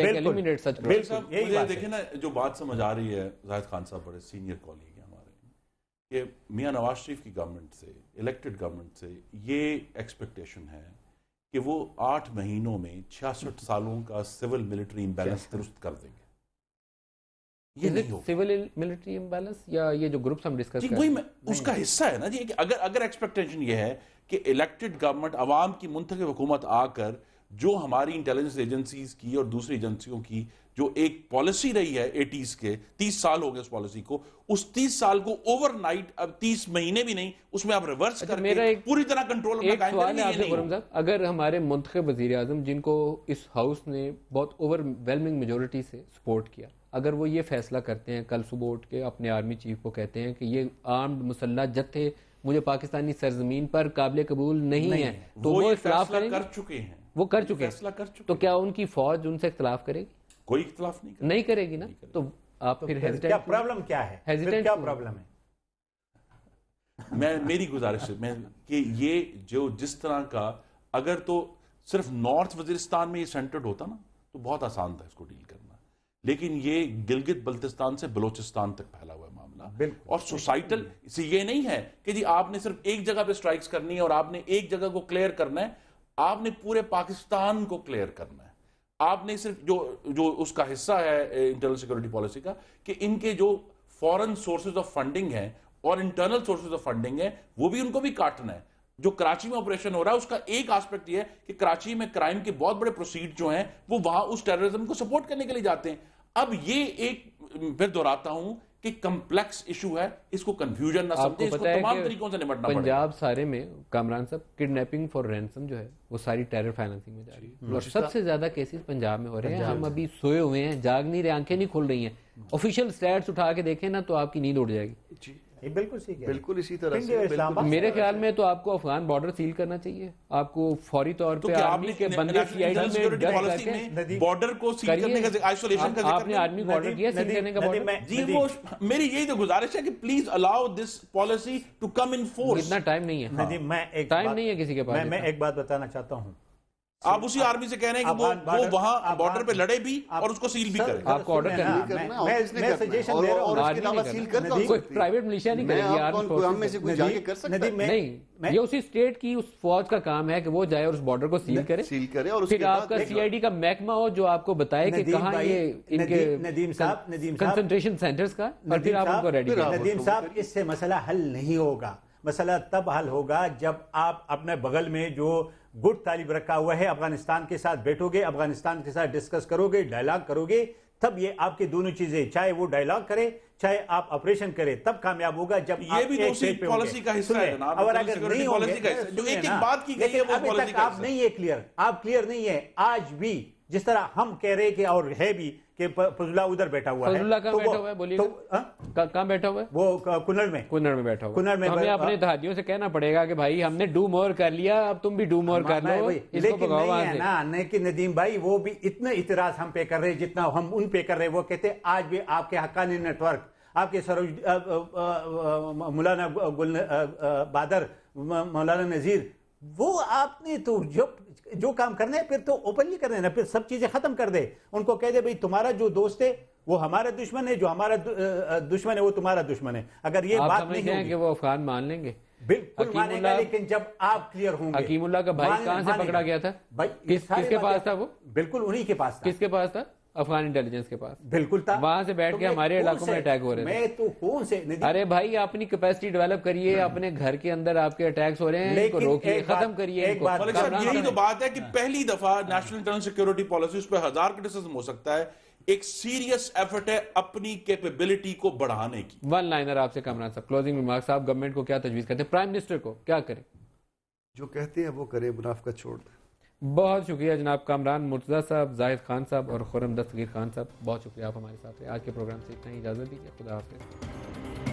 Speaker 1: देखे ना जो बात समझ आ रही है जाहिद खान साहब बड़े सीनियर कॉलीग मियाँ नवाज शरीफ की गवर्नमेंट से इलेक्टेड गवर्नमेंट से ये एक्सपेक्टेशन है कि वो आठ महीनों में छियासठ हम्म। सालों का सिविल मिलिट्री इम्बैलेंस दुरुस्त कर देंगे ये नहीं
Speaker 3: सिविल मिलिट्री इम्बैलेंस
Speaker 1: या ये जो ग्रुप्स हम डिस्कस कर रहे हैं उसका हिस्सा है ना जी कि अगर अगर एक्सपेक्टेशन ये है कि इलेक्टेड गवर्नमेंट आवाम की मुंतब हुकूमत आकर जो हमारी इंटेलिजेंस एजेंसीज की और दूसरी एजेंसियों की जो एक पॉलिसी रही है एटीज के तीस साल हो गए उस पॉलिसी को उस तीस साल को ओवरनाइट अब तीस महीने भी नहीं उसमें आप रिवर्स अच्छा, मेरा एक, पूरी तरह कंट्रोल एक सवाल है आपसे
Speaker 3: अगर हमारे मुंतब वजीर आजम जिनको इस हाउस ने बहुत ओवरवेलमिंग मेजोरिटी से सपोर्ट किया अगर वो ये फैसला करते हैं कल सुबह उठ के अपने आर्मी चीफ को कहते हैं कि ये आर्म्ड मुसल्ला जत्थे मुझे पाकिस्तानी सरजमीन पर काबिल कबूल नहीं, नहीं है तो वो, वो इख्तलाफ कर चुके हैं वो कर चुके हैं कर चुके तो क्या उनकी फौज उनसे इख्तलाफ करेगी कोई इख्तलाफ नहीं करेगी नहीं करेगी ना नहीं
Speaker 2: तो आप तो फिर हेजिटेंट क्या प्रॉब्लम क्या है हेजिटेंट क्या प्रॉब्लम है
Speaker 1: मैं मेरी गुजारिश है मैं कि ये जो जिस तरह का अगर तो सिर्फ नॉर्थ वजरिस्तान में ये सेंटर्ड होता ना तो बहुत आसान था इसको डील करना लेकिन ये गिलगित बल्तिस्तान से बलोचिस्तान तक फैला हुआ है मामला और सोसाइटल से ये नहीं है कि जी आपने सिर्फ एक जगह पे स्ट्राइक्स करनी है और आपने एक जगह को क्लियर करना है आपने पूरे पाकिस्तान को क्लियर करना है आपने सिर्फ जो जो उसका हिस्सा है इंटरनल सिक्योरिटी पॉलिसी का कि इनके जो फॉरेन सोर्सेज ऑफ फंडिंग है और इंटरनल सोर्सेज ऑफ फंडिंग है वो भी उनको भी काटना है जो कराची में ऑपरेशन हो रहा है उसका एक आस्पेक्ट ये है कि कराची में क्राइम के बहुत बड़े प्रोसीड जो हैं वो वहां उस टेररिज्म को सपोर्ट करने के लिए जाते हैं अब ये एक फिर दोहराता हूं कि कंप्लेक्स इशू है इसको कंफ्यूजन ना समझे इसको तमाम तरीकों से निपटना पंजाब
Speaker 3: सारे में कामरान साहब किडनैपिंग फॉर रैनसम जो है वो सारी टेरर फाइनेंसिंग में जा रही है और सबसे ज्यादा केसेस पंजाब में हो रहे हैं हम अभी सोए हुए हैं जाग नहीं रहे आंखें नहीं खुल रही हैं ऑफिशियल स्टैट्स उठा के देखें ना तो आपकी नींद उड़ जाएगी
Speaker 4: बिल्कुल बिल्कुल इसी तरह
Speaker 3: से मेरे ख्याल में तो आपको अफगान बॉर्डर सील करना चाहिए आपको फौरी तौर तो पर आर्मी के बंदे
Speaker 1: बॉर्डर को सील करने का आइसोलेशन का आपने आर्मी बॉर्डर किया सील करने का जी वो मेरी यही तो गुजारिश है कि please allow this policy to come in force इतना
Speaker 2: टाइम नहीं है हाँ। मैं एक टाइम नहीं है किसी के पास मैं एक बात बताना चाहता हूँ
Speaker 1: आप उसी आर्मी से कह रहे हैं कि वो वो वहां बॉर्डर पे लड़े भी और उसको सील भी करें आपको ऑर्डर करना मैं मैं इसने सजेशन दे रहा हूं और उसके अलावा सील कर कोई प्राइवेट मिलिशिया नहीं करेगी आर्मी हम में से कोई
Speaker 4: जाके कर सकता है नहीं
Speaker 3: ये उसी स्टेट की उस फौज का काम है कि वो जाए और उस बॉर्डर को सील करे सील करे और उसके बाद आपका सीआईडी का महकमा हो जो आपको बताए कि कहां ये इनके नदीम साहब नदीम साहब कंसंट्रेशन सेंटर्स का और फिर आप उनको रेडी नदीम साहब
Speaker 2: इससे मसला हल नहीं होगा मसला तब हल होगा जब आप अपने बगल में जो गुड तालिब रखा हुआ है अफगानिस्तान के साथ बैठोगे अफगानिस्तान के साथ डिस्कस करोगे डायलॉग करोगे तब ये आपके दोनों चीजें चाहे वो डायलॉग करे चाहे आप ऑपरेशन करें तब कामयाब होगा जब ये भी एक पॉलिसी का हिस्सा है और अगर नहीं होंगे जो एक एक बात की गई है वो पॉलिसी का आप नहीं है क्लियर आप क्लियर नहीं है आज भी जिस तरह हम कह रहे हैं कि और है भी कि फजुल्ला उधर बैठा हुआ है फजला कहाँ तो बैठा हुआ
Speaker 3: है बोलिए तो, हाँ? कहाँ बैठा हुआ है वो कुनड़ में कुनड़ में बैठा हुआ कुनड़ में तो हमें अपने धादियों से कहना पड़ेगा कि भाई हमने डू मोर कर लिया अब तुम भी डू मोर कर लो लेकिन नहीं है ना
Speaker 2: लेकिन नदीम भाई वो भी इतने इतराज हम पे कर रहे हैं जितना हम उन पे कर रहे हैं वो कहते आज भी आपके हकानी नेटवर्क आपके सरोज मौलाना गुल बादर मौलाना नज़ीर वो आपने तो जब जो काम करने हैं फिर तो ओपनली कर देना फिर सब चीजें खत्म कर दे उनको कह दे भाई तुम्हारा जो दोस्त है वो हमारा दुश्मन है जो हमारा दुश्मन है वो तुम्हारा दुश्मन है अगर ये बात नहीं है कि
Speaker 3: वो अफगान मान लेंगे बिल्कुल लेकिन जब आप क्लियर होंगे का भाई कहां से पकड़ा गया था भाई किस, किसके पास था वो बिल्कुल उन्हीं के पास था किसके पास था अफगान इंटेलिजेंस के पास बिल्कुल वहां से बैठ तो के हमारे इलाकों में अटैक हो रहे मैं
Speaker 1: तो कौन से
Speaker 3: अरे भाई अपनी कैपेसिटी डेवलप करिए अपने हम्म। घर के अंदर आपके अटैक्स हो रहे हैं इनको रोकिए खत्म करिए यही तो
Speaker 1: बात है कि पहली दफा नेशनल इंटरनल सिक्योरिटी पॉलिसी उस पर हजार क्रिटिसिज्म हो सकता है एक सीरियस एफर्ट है अपनी कैपेबिलिटी को बढ़ाने
Speaker 3: की वन लाइनर आपसे कमरान साहब क्लोजिंग रिमार्क्स आप गवर्नमेंट को क्या तजवीज करते हैं प्राइम मिनिस्टर को क्या करें
Speaker 1: जो कहते हैं वो करें का छोड़ दें
Speaker 3: बहुत शुक्रिया जनाब कामरान मुर्तज़ा साहब जाहिद खान साहब और खुरम दस्तगीर खान साहब बहुत शुक्रिया आप हमारे साथ हैं आज के प्रोग्राम से इतना ही इजाज़त दीजिए खुदा हाफिज़